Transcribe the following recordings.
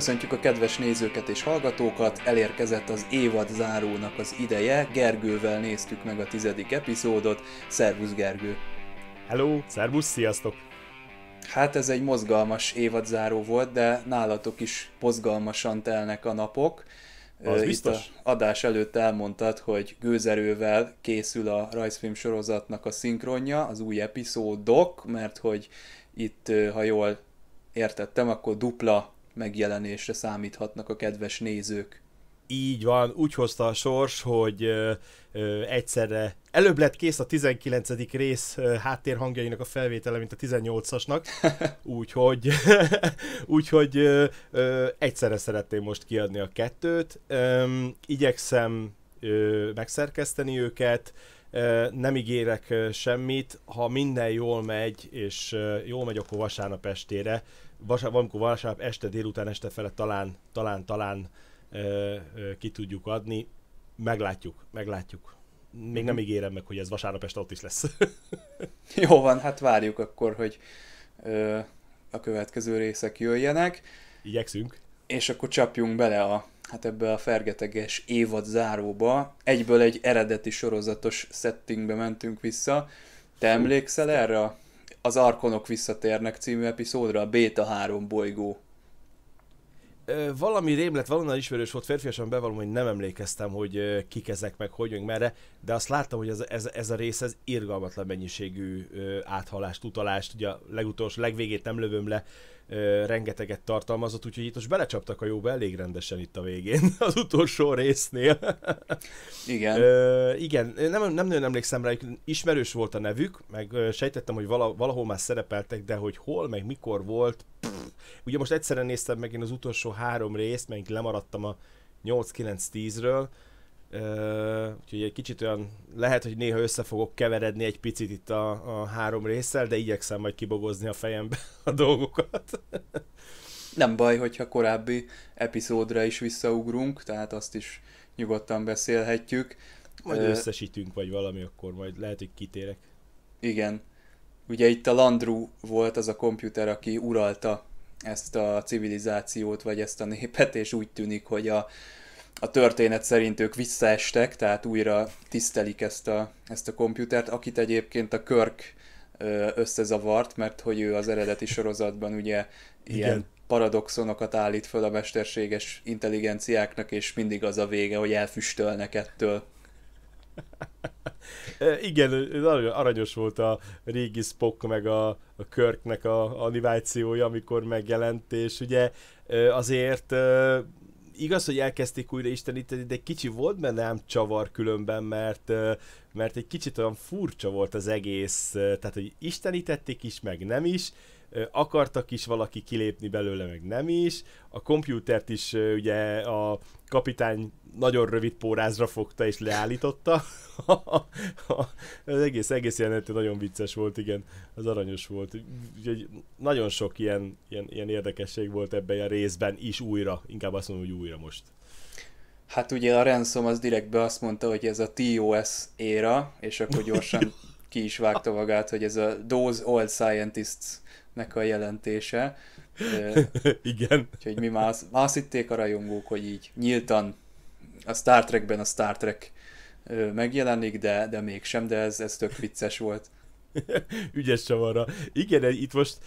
Köszöntjük a kedves nézőket és hallgatókat, elérkezett az évad zárónak az ideje, Gergővel néztük meg a tizedik epizódot, szervusz Gergő! Hello, szervusz, sziasztok! Hát ez egy mozgalmas évadzáró volt, de nálatok is mozgalmasan telnek a napok. Az Itt biztos. a adás előtt elmondtad, hogy gőzerővel készül a rajzfilm sorozatnak a szinkronja, az új epizódok, mert hogy itt, ha jól értettem, akkor dupla megjelenésre számíthatnak a kedves nézők. Így van, úgy hozta a sors, hogy ö, ö, egyszerre előbb lett kész a 19. rész ö, háttérhangjainak a felvétele, mint a 18-asnak, úgyhogy, úgyhogy egyszerre szeretném most kiadni a kettőt. Ö, igyekszem ö, megszerkeszteni őket, ö, nem ígérek ö, semmit, ha minden jól megy, és ö, jól megy, akkor vasárnap estére vasár, valamikor vasárnap este, délután, este fele talán, talán, talán ö, ö, ki tudjuk adni. Meglátjuk, meglátjuk. Még nem mhm. ígérem meg, hogy ez vasárnap este ott is lesz. Jó van, hát várjuk akkor, hogy ö, a következő részek jöjjenek. Igyekszünk. És akkor csapjunk bele a, hát ebbe a fergeteges évad záróba. Egyből egy eredeti sorozatos settingbe mentünk vissza. Te emlékszel erre a az Arkonok visszatérnek című epizódra, a Beta 3 bolygó. Ö, valami rémlet, valami ismerős volt, férfiasan bevallom, hogy nem emlékeztem, hogy kik ezek, meg hogy jönk merre, de azt láttam, hogy ez, ez, ez a rész, ez irgalmatlan mennyiségű ö, áthalást, utalást, ugye a legutolsó, legvégét nem lövöm le, ö, rengeteget tartalmazott, úgyhogy itt most belecsaptak a jó elég rendesen itt a végén, az utolsó résznél. Igen. Ö, igen, nem, nem nagyon emlékszem rá, ismerős volt a nevük, meg sejtettem, hogy vala, valahol már szerepeltek, de hogy hol, meg mikor volt, pff. ugye most egyszerre néztem meg én az utolsó három részt, meg lemaradtam a 8-9-10-ről, úgyhogy egy kicsit olyan, lehet, hogy néha össze fogok keveredni egy picit itt a, a három résszel, de igyekszem majd kibogozni a fejembe a dolgokat. Nem baj, hogyha korábbi epizódra is visszaugrunk, tehát azt is nyugodtan beszélhetjük. Majd összesítünk, vagy valami, akkor majd lehet, hogy kitérek. Igen. Ugye itt a Landru volt az a komputer, aki uralta ezt a civilizációt, vagy ezt a népet, és úgy tűnik, hogy a, a történet szerint ők visszaestek, tehát újra tisztelik ezt a, ezt a komputert, akit egyébként a Körk összezavart, mert hogy ő az eredeti sorozatban ugye Igen. ilyen paradoxonokat állít föl a mesterséges intelligenciáknak, és mindig az a vége, hogy elfüstölnek ettől. Igen, ez aranyos volt a régi Spock meg a, a Körknek a animációja, amikor megjelent, és ugye azért igaz, hogy elkezdték újra isteníteni, de egy kicsi volt benne ám csavar különben, mert, mert egy kicsit olyan furcsa volt az egész, tehát hogy istenítették is, meg nem is, akartak is valaki kilépni belőle, meg nem is. A kompjútert is ugye a kapitány nagyon rövid pórázra fogta és leállította. az egész, egész jelenet nagyon vicces volt, igen, az aranyos volt. Úgyhogy nagyon sok ilyen, ilyen, ilyen érdekesség volt ebben a részben is újra, inkább azt mondom, hogy újra most. Hát ugye a Ransom az direktbe azt mondta, hogy ez a TOS éra, és akkor gyorsan ki is vágta magát, hogy ez a Those Old Scientists nek a jelentése. Igen. Úgyhogy mi már azt, hitték a rajongók, hogy így nyíltan a Star Trekben a Star Trek megjelenik, de, de mégsem, de ez, ez tök vicces volt. Ügyes csavarra. Igen, itt most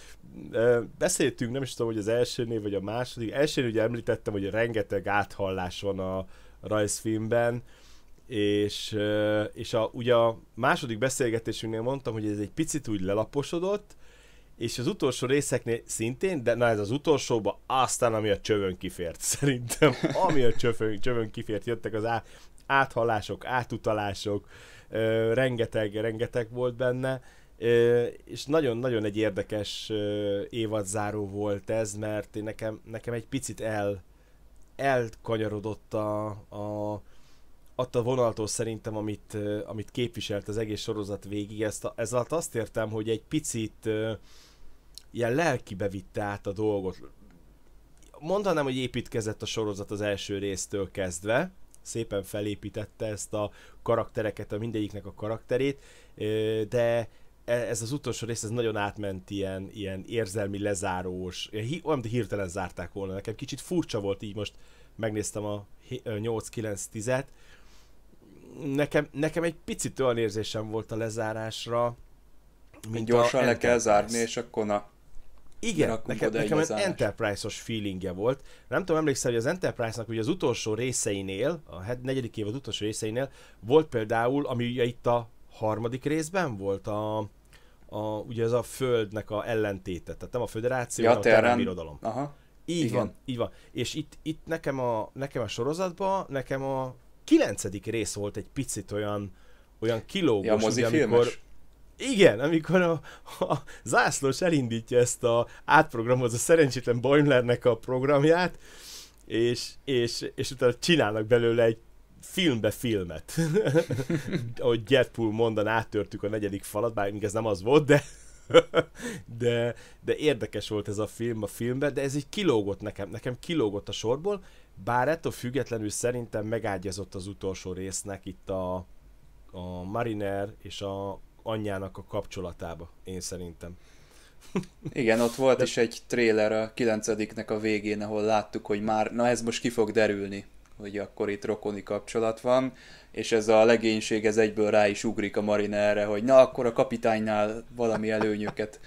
beszéltünk, nem is tudom, hogy az elsőnél vagy a második. Elsőnél ugye említettem, hogy rengeteg áthallás van a rajzfilmben, és, és a, ugye a második beszélgetésünknél mondtam, hogy ez egy picit úgy lelaposodott, és az utolsó részeknél szintén, de na ez az utolsóba, aztán ami a csövön kifért, szerintem, ami a csövön, csövön kifért, jöttek az áthallások, átutalások, rengeteg, rengeteg volt benne, és nagyon-nagyon egy érdekes évadzáró volt ez, mert nekem, nekem egy picit el, elkanyarodott a, a attól vonaltól szerintem, amit, amit képviselt az egész sorozat végig, ezt, ez alatt azt értem, hogy egy picit ilyen lelkibe vitte át a dolgot. Mondanám, hogy építkezett a sorozat az első résztől kezdve, szépen felépítette ezt a karaktereket, a mindegyiknek a karakterét, de e, ez az utolsó rész, ez nagyon átment ilyen, ilyen érzelmi lezárós, olyan, de hirtelen zárták volna nekem. Kicsit furcsa volt így most, megnéztem a 8-9-10-et, nekem, nekem egy picit olyan érzésem volt a lezárásra, mint gyorsan a le kell zárni, és akkor na. Igen, nekem, nekem egy Enterprise-os feelingje volt. Nem tudom, emlékszel, hogy az Enterprise-nak ugye az utolsó részeinél, a negyedik év az utolsó részeinél volt például, ami ugye itt a harmadik részben volt, a, a, ugye ez a Földnek a ellentéte, tehát nem a Föderáció, ja, hanem a terem Birodalom. Aha. Így Igen. van, így van. És itt, itt nekem, a, nekem a sorozatban, nekem a kilencedik rész volt egy picit olyan, olyan kilógos, ja, ugye, amikor, igen, amikor a, a zászlós elindítja ezt a átprogramozza szerencsétlen Boimlernek a programját, és, és, és utána csinálnak belőle egy filmbe filmet. Ahogy Deadpool mondan, áttörtük a negyedik falat, bár még ez nem az volt, de de, de érdekes volt ez a film a filmben, de ez így kilógott nekem, nekem kilógott a sorból, bár ettől függetlenül szerintem megágyazott az utolsó résznek itt a, a Mariner és a anyjának a kapcsolatába, én szerintem. Igen, ott volt De... is egy tréler a kilencediknek a végén, ahol láttuk, hogy már, na ez most ki fog derülni, hogy akkor itt rokoni kapcsolat van, és ez a legénység ez egyből rá is ugrik a Marinerre, hogy na akkor a kapitánynál valami előnyöket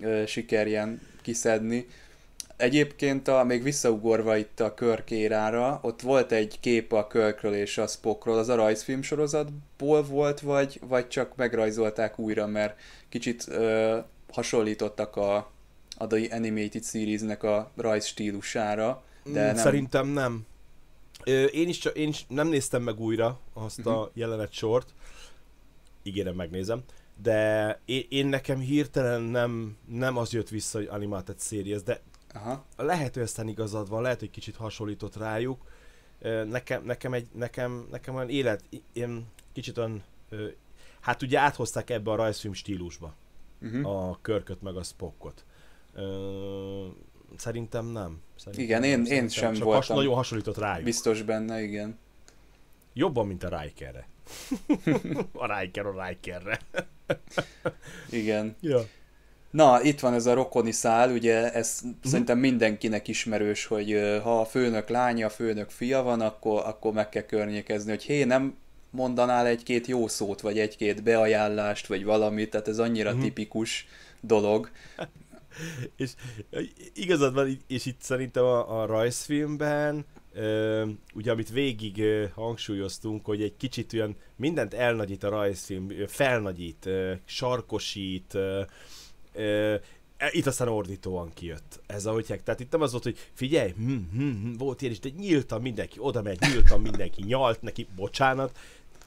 ö, sikerjen kiszedni. Egyébként a, még visszaugorva itt a körkérára, ott volt egy kép a Körkről és a spokról, az a rajzfilm sorozatból volt, vagy, vagy csak megrajzolták újra, mert kicsit ö, hasonlítottak a, a The Animated Series-nek a rajz stílusára. De mm, nem... Szerintem nem. Ö, én, is, csak én is nem néztem meg újra azt uh-huh. a mhm. jelenet sort. Ígérem, megnézem de én, én nekem hirtelen nem, nem az jött vissza, hogy animált egy szériez, de Aha. Lehet, hogy aztán igazad van, lehet, hogy kicsit hasonlított rájuk. Nekem, nekem, egy, nekem, nekem olyan élet, én kicsit olyan, hát ugye áthozták ebbe a rajzfilm stílusba uh-huh. a körköt meg a spokkot. szerintem nem. Szerintem igen, nem, én, szerintem. én sem Csak voltam. Has, nagyon hasonlított rájuk. Biztos benne, igen. Jobban, mint a Rikerre. a Riker a Rikerre. igen. Ja. Na, itt van ez a rokoni szál, ugye ez uh-huh. szerintem mindenkinek ismerős, hogy ha a főnök lánya, a főnök fia van, akkor, akkor meg kell környékezni, hogy hé, nem mondanál egy-két jó szót, vagy egy-két beajánlást, vagy valamit, tehát ez annyira uh-huh. tipikus dolog. és igazad van, és itt szerintem a, a rajzfilmben ö, ugye amit végig ö, hangsúlyoztunk, hogy egy kicsit olyan mindent elnagyít a rajzfilm, felnagyít, ö, sarkosít, E, itt aztán ordítóan kijött ez, ahogy tehát itt nem az volt, hogy figyelj, hm, hm, hm, volt ilyen is, de nyíltan mindenki oda megy, nyíltan mindenki nyalt neki, bocsánat,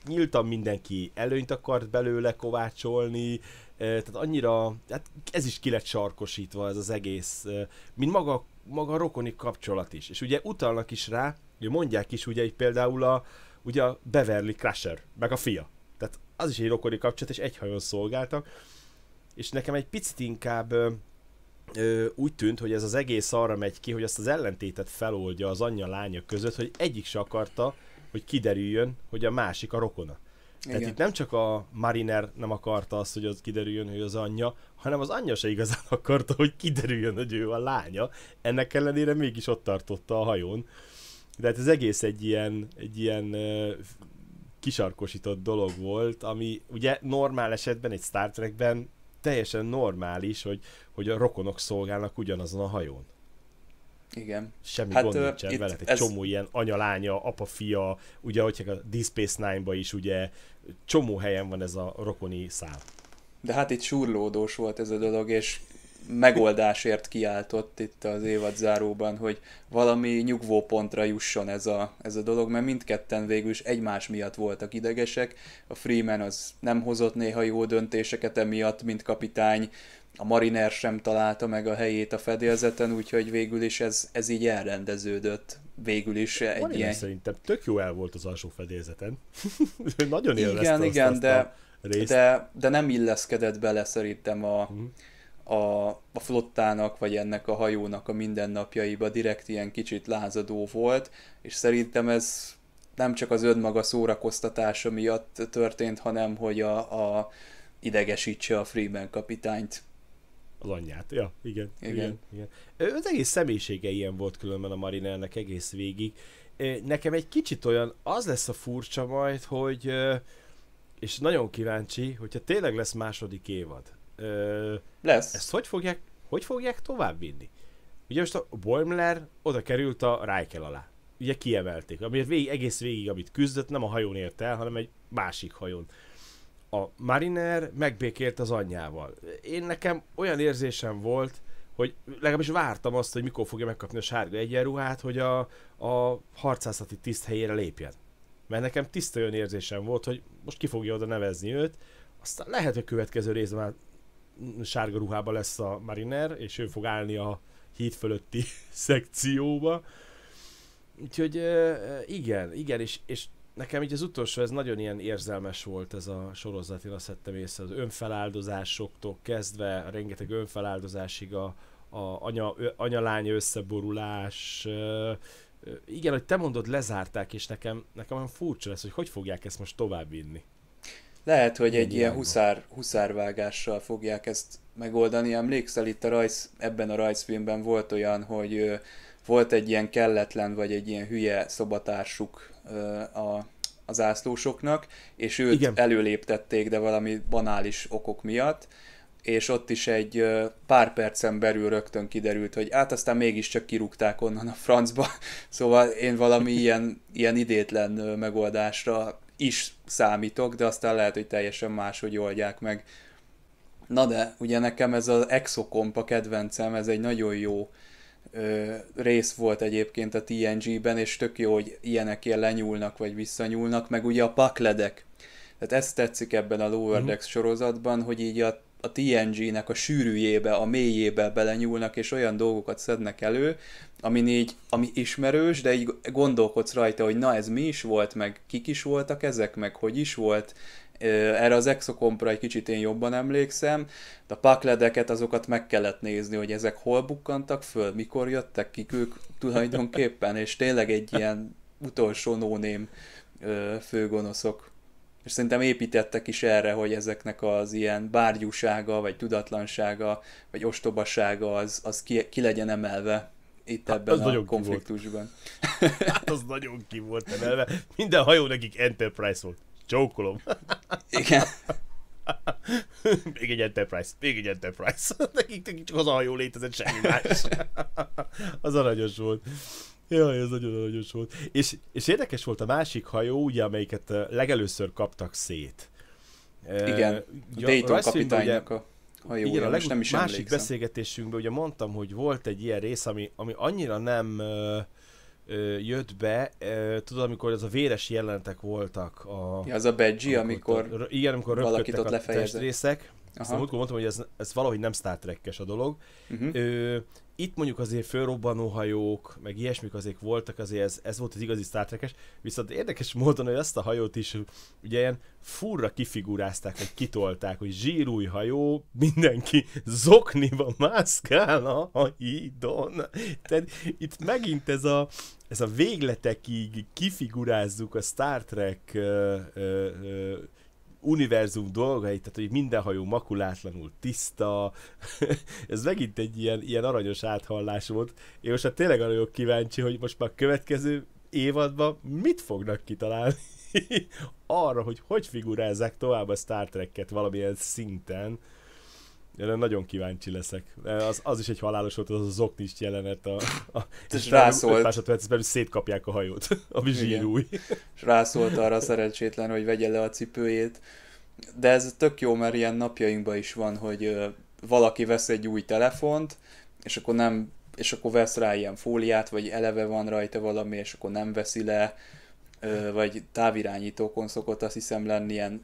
nyíltan mindenki előnyt akart belőle kovácsolni, tehát annyira, hát ez is ki lett sarkosítva ez az egész, mint maga, maga a rokoni kapcsolat is. És ugye utalnak is rá, hogy mondják is ugye például a, ugye a Beverly Crusher, meg a fia. Tehát az is egy rokoni kapcsolat, és egy hajón szolgáltak és nekem egy picit inkább ö, úgy tűnt, hogy ez az egész arra megy ki, hogy ezt az ellentétet feloldja az anyja lánya között, hogy egyik se akarta, hogy kiderüljön, hogy a másik a rokona. Igen. Tehát itt nem csak a Mariner nem akarta azt, hogy az kiderüljön, hogy az anyja, hanem az anyja se igazán akarta, hogy kiderüljön, hogy ő a lánya. Ennek ellenére mégis ott tartotta a hajón. De hát ez egész egy ilyen, egy ilyen kisarkosított dolog volt, ami ugye normál esetben egy Star Trekben teljesen normális, hogy, hogy a rokonok szolgálnak ugyanazon a hajón. Igen. Semmi hát, gond nincsen uh, veled. Egy ez... csomó ilyen anyalánya, apa-fia, ugye, hogyha a Deep Space Nine-ba is, ugye, csomó helyen van ez a rokoni szám. De hát itt surlódós volt ez a dolog, és megoldásért kiáltott itt az évad záróban, hogy valami nyugvó pontra jusson ez a, ez a dolog, mert mindketten végül is egymás miatt voltak idegesek. A Freeman az nem hozott néha jó döntéseket emiatt, mint kapitány, a Mariner sem találta meg a helyét a fedélzeten, úgyhogy végül is ez, ez így elrendeződött. Végül is egy Mariner ilyen... szerintem tök jó el volt az alsó fedélzeten. Nagyon élvezte igen, azt, igen, azt de, a részt. de, de nem illeszkedett bele szerintem a, uh-huh a, a flottának, vagy ennek a hajónak a mindennapjaiba direkt ilyen kicsit lázadó volt, és szerintem ez nem csak az önmaga szórakoztatása miatt történt, hanem hogy a, a idegesítse a Freeman kapitányt. Az anyját, ja, igen. Igen. igen, igen. Az egész személyisége ilyen volt különben a Marinelnek egész végig. Nekem egy kicsit olyan, az lesz a furcsa majd, hogy és nagyon kíváncsi, hogyha tényleg lesz második évad, Ö, Lesz. Ezt hogy fogják, hogy fogják továbbvinni? Ugye most a Boimler oda került a Reichel alá. Ugye kiemelték, amiért végig, egész végig, amit küzdött, nem a hajón ért el, hanem egy másik hajón. A Mariner megbékélt az anyjával. Én nekem olyan érzésem volt, hogy legalábbis vártam azt, hogy mikor fogja megkapni a sárga egyenruhát, hogy a, a harcászati tiszt helyére lépjen. Mert nekem tiszta olyan érzésem volt, hogy most ki fogja oda nevezni őt, aztán lehet, hogy a következő részben már sárga ruhába lesz a Mariner, és ő fog állni a híd fölötti szekcióba. Úgyhogy igen, igen, és, és nekem így az utolsó, ez nagyon ilyen érzelmes volt ez a sorozat, én azt hettem észre, az önfeláldozásoktól kezdve, a rengeteg önfeláldozásig a, a anya, anyalány összeborulás, igen, hogy te mondod, lezárták, és nekem, nekem olyan furcsa lesz, hogy hogy fogják ezt most továbbvinni. Lehet, hogy egy ilyen huszár, huszárvágással fogják ezt megoldani. Emlékszel, itt a rajz, ebben a rajzfilmben volt olyan, hogy ö, volt egy ilyen kelletlen, vagy egy ilyen hülye szobatársuk ö, a, az ászlósoknak, és őt Igen. előléptették, de valami banális okok miatt, és ott is egy pár percen belül rögtön kiderült, hogy hát aztán mégiscsak kirúgták onnan a francba, szóval én valami ilyen, ilyen idétlen megoldásra is számítok, de aztán lehet, hogy teljesen máshogy oldják meg. Na de, ugye nekem ez az Exocomp a kedvencem, ez egy nagyon jó ö, rész volt egyébként a TNG-ben, és tök jó, hogy ilyenek ilyen lenyúlnak, vagy visszanyúlnak, meg ugye a pakledek. Tehát ez tetszik ebben a Lower mhm. Decks sorozatban, hogy így a a TNG-nek a sűrűjébe, a mélyébe belenyúlnak, és olyan dolgokat szednek elő, ami így, ami ismerős, de így gondolkodsz rajta, hogy na ez mi is volt, meg kik is voltak ezek, meg hogy is volt, erre az exokompra egy kicsit én jobban emlékszem, de a pakledeket azokat meg kellett nézni, hogy ezek hol bukkantak föl, mikor jöttek, kik ők tulajdonképpen, és tényleg egy ilyen utolsó nóném főgonoszok és szerintem építettek is erre, hogy ezeknek az ilyen bárgyúsága, vagy tudatlansága, vagy ostobasága az, az ki, ki legyen emelve itt hát, ebben a konfliktusban. hát az nagyon ki volt emelve. Minden hajó nekik Enterprise volt. Csókolom. Igen. még egy Enterprise, még egy Enterprise. nekik, nekik csak az a hajó létezett, semmi más. az aranyos volt. Jaj, ez nagyon aranyos volt. És, és érdekes volt a másik hajó, ugye, amelyiket eh, legelőször kaptak szét. Eh, igen, ja, Dayton kapitánynak a hajója, igen, a leg, nem is másik emlékszem. beszélgetésünkben ugye mondtam, hogy volt egy ilyen rész, ami, ami annyira nem eh, jött be, tudod, amikor ez a véres jelentek voltak. A, ja, az a badge, amikor, amikor, igen, amikor valakit ott a testrészek. Aha. Aztán múltkor mondtam, hogy ez, ez valahogy nem Star trek a dolog. Uh-huh. Ö, itt mondjuk azért fölrobbanó hajók, meg ilyesmik azért voltak, azért ez, ez volt az igazi Star Trek-es, viszont érdekes módon, hogy azt a hajót is ugye ilyen furra kifigurázták, vagy kitolták, hogy zsírúj hajó, mindenki zokniba mászkál a hídon. Tehát itt megint ez a, ez a végletekig kifigurázzuk a Star Trek ö, ö, ö, univerzum dolgait, tehát hogy minden hajó makulátlanul tiszta, ez megint egy ilyen, ilyen aranyos áthallás volt. Én most hát tényleg arra vagyok kíváncsi, hogy most már a következő évadban mit fognak kitalálni arra, hogy hogy figurázzák tovább a Star Trek-et valamilyen szinten, én nagyon kíváncsi leszek. Az, az is egy halálos volt, az a zoknis jelenet. A, a, és rászólt. másodperc belül szétkapják a hajót, ami új És rászólt arra szerencsétlen, hogy vegye le a cipőjét. De ez tök jó, mert ilyen napjainkban is van, hogy valaki vesz egy új telefont, és akkor nem és akkor vesz rá ilyen fóliát, vagy eleve van rajta valami, és akkor nem veszi le, vagy távirányítókon szokott azt hiszem lenni ilyen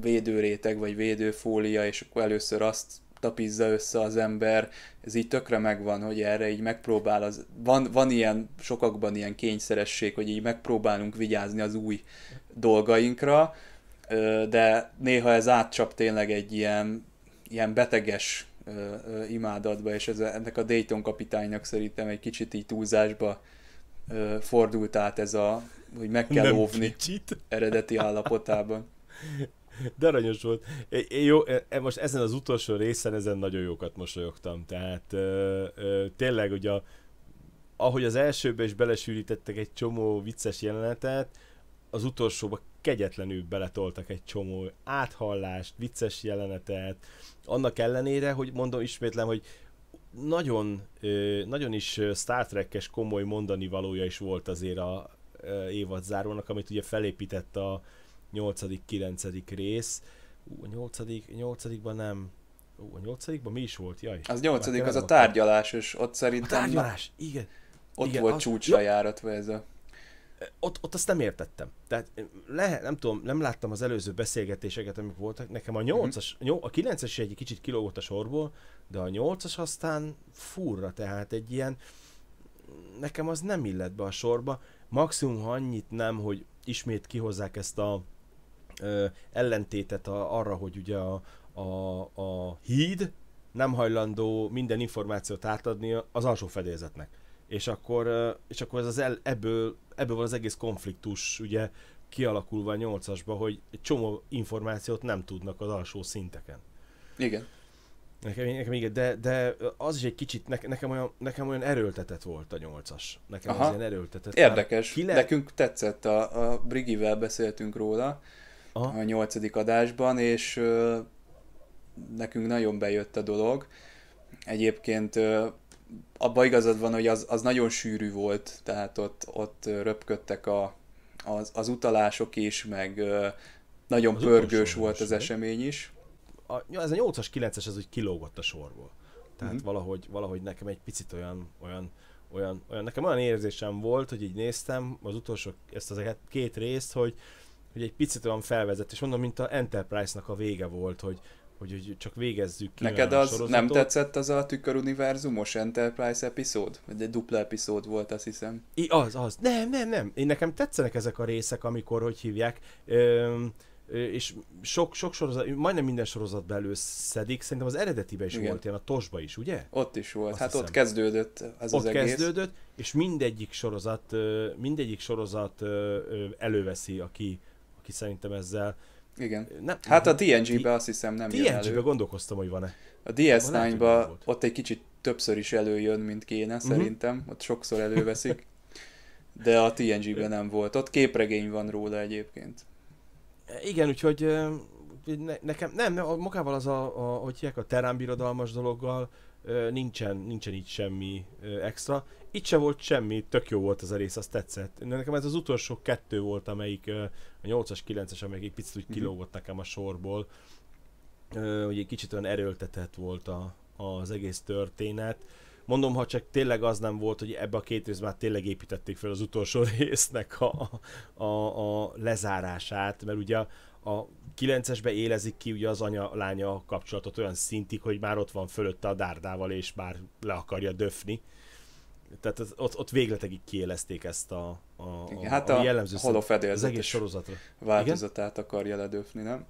védőréteg vagy védőfólia, és akkor először azt tapizza össze az ember, ez így tökre megvan, hogy erre így megpróbál, az, van, van ilyen, sokakban ilyen kényszeresség, hogy így megpróbálunk vigyázni az új dolgainkra, de néha ez átcsap tényleg egy ilyen, ilyen beteges imádatba, és ez, ennek a Dayton kapitánynak szerintem egy kicsit így túlzásba fordult át ez a, hogy meg kell Nem óvni kicsit. eredeti állapotában. de aranyos volt. É, jó, e, e, most ezen az utolsó részen, ezen nagyon jókat mosolyogtam, tehát ö, ö, tényleg ugye ahogy az elsőbe is belesűrítettek egy csomó vicces jelenetet, az utolsóba kegyetlenül beletoltak egy csomó áthallást, vicces jelenetet, annak ellenére, hogy mondom ismétlem, hogy nagyon, nagyon is Star trek komoly mondani valója is volt azért a évad zárónak, amit ugye felépített a, 8.-9. rész. Ú, a 8. 8 nem, Ú, a 8. mi is volt? Jaj. Az 8. az a tárgyalás, és ott szerintem... A tárgyalás, igen. Ott igen, volt az... csúcsra járatva ez a... Ott, ott azt nem értettem. Tehát eh, le, nem tudom, nem láttam az előző beszélgetéseket, amik voltak. Nekem a 8-as, mhm. uh-huh. a 9-es egy kicsit kilógott a sorból, de a 8-as aztán furra, tehát egy ilyen... Nekem az nem illet be a sorba. Maximum annyit nem, hogy ismét kihozzák ezt a ö, ellentétet a, arra, hogy ugye a, a, a híd nem hajlandó minden információt átadni az alsó fedélzetnek. És akkor, és akkor ez az el, ebből, ebből van az egész konfliktus ugye kialakulva a nyolcasba, hogy egy csomó információt nem tudnak az alsó szinteken. Igen. Nekem, nekem igen, de, de az is egy kicsit, ne, nekem, olyan, nekem olyan erőltetett volt a nyolcas. Nekem Aha. az ilyen erőltetett. Érdekes, kile... nekünk tetszett, a, a Brigivel beszéltünk róla, Aha. a nyolcadik adásban, és ö, nekünk nagyon bejött a dolog. Egyébként ö, abba igazad van, hogy az, az nagyon sűrű volt, tehát ott, ott röpködtek a, az, az utalások is, meg ö, nagyon az pörgős volt az esemény is. A, ez a 8-as, 9-es, ez úgy kilógott a sorból. Tehát mm-hmm. valahogy, valahogy nekem egy picit olyan, olyan, olyan, olyan, nekem olyan érzésem volt, hogy így néztem az utolsó, ezt az e- két részt, hogy hogy egy picit olyan felvezet, és mondom, mint a Enterprise-nak a vége volt, hogy hogy, hogy csak végezzük ki Neked az sorozatot. nem tetszett az a tüköruniverzumos Enterprise epizód? Vagy egy dupla epizód volt, azt hiszem. I, az, az. Nem, nem, nem. Én nekem tetszenek ezek a részek, amikor, hogy hívják, öm, és sok, sok sorozat, majdnem minden sorozat belül szedik, szerintem az eredetibe is Igen. volt ilyen, a Tosba is, ugye? Ott is volt, Azt hát hiszem. ott kezdődött az ott az egész. kezdődött, és mindegyik sorozat, mindegyik sorozat előveszi, aki, aki szerintem ezzel igen. Nem, hát a DNG-be azt hiszem nem jön elő. DNG-be gondolkoztam, hogy van-e. A DS9-ba ott egy kicsit többször is előjön, mint kéne, uh-huh. szerintem. Ott sokszor előveszik. De a TNG-ben nem volt. Ott képregény van róla egyébként. Igen, úgyhogy nekem, nem, nem, magával az a, a hogy hívják, a terán birodalmas dologgal, nincsen, nincsen így semmi extra. Itt se volt semmi, tök jó volt az a rész, az tetszett. Nekem ez az utolsó kettő volt, amelyik a 8-as, 9-es, amelyik egy picit úgy mhm. kilógott nekem a sorból. Ugye egy kicsit olyan erőltetett volt a, az egész történet. Mondom, ha csak tényleg az nem volt, hogy ebbe a két részben már tényleg építették fel az utolsó résznek a, a, a lezárását, mert ugye a 9-esbe élezik ki ugye az anya-lánya kapcsolatot olyan szintig, hogy már ott van fölötte a dárdával, és már le akarja döfni. Tehát az, ott, ott végletekig kiélezték ezt a, a, Igen, a, hát a, a jellemző az egész sorozatra. Változatát igen? akarja ledöfni, nem?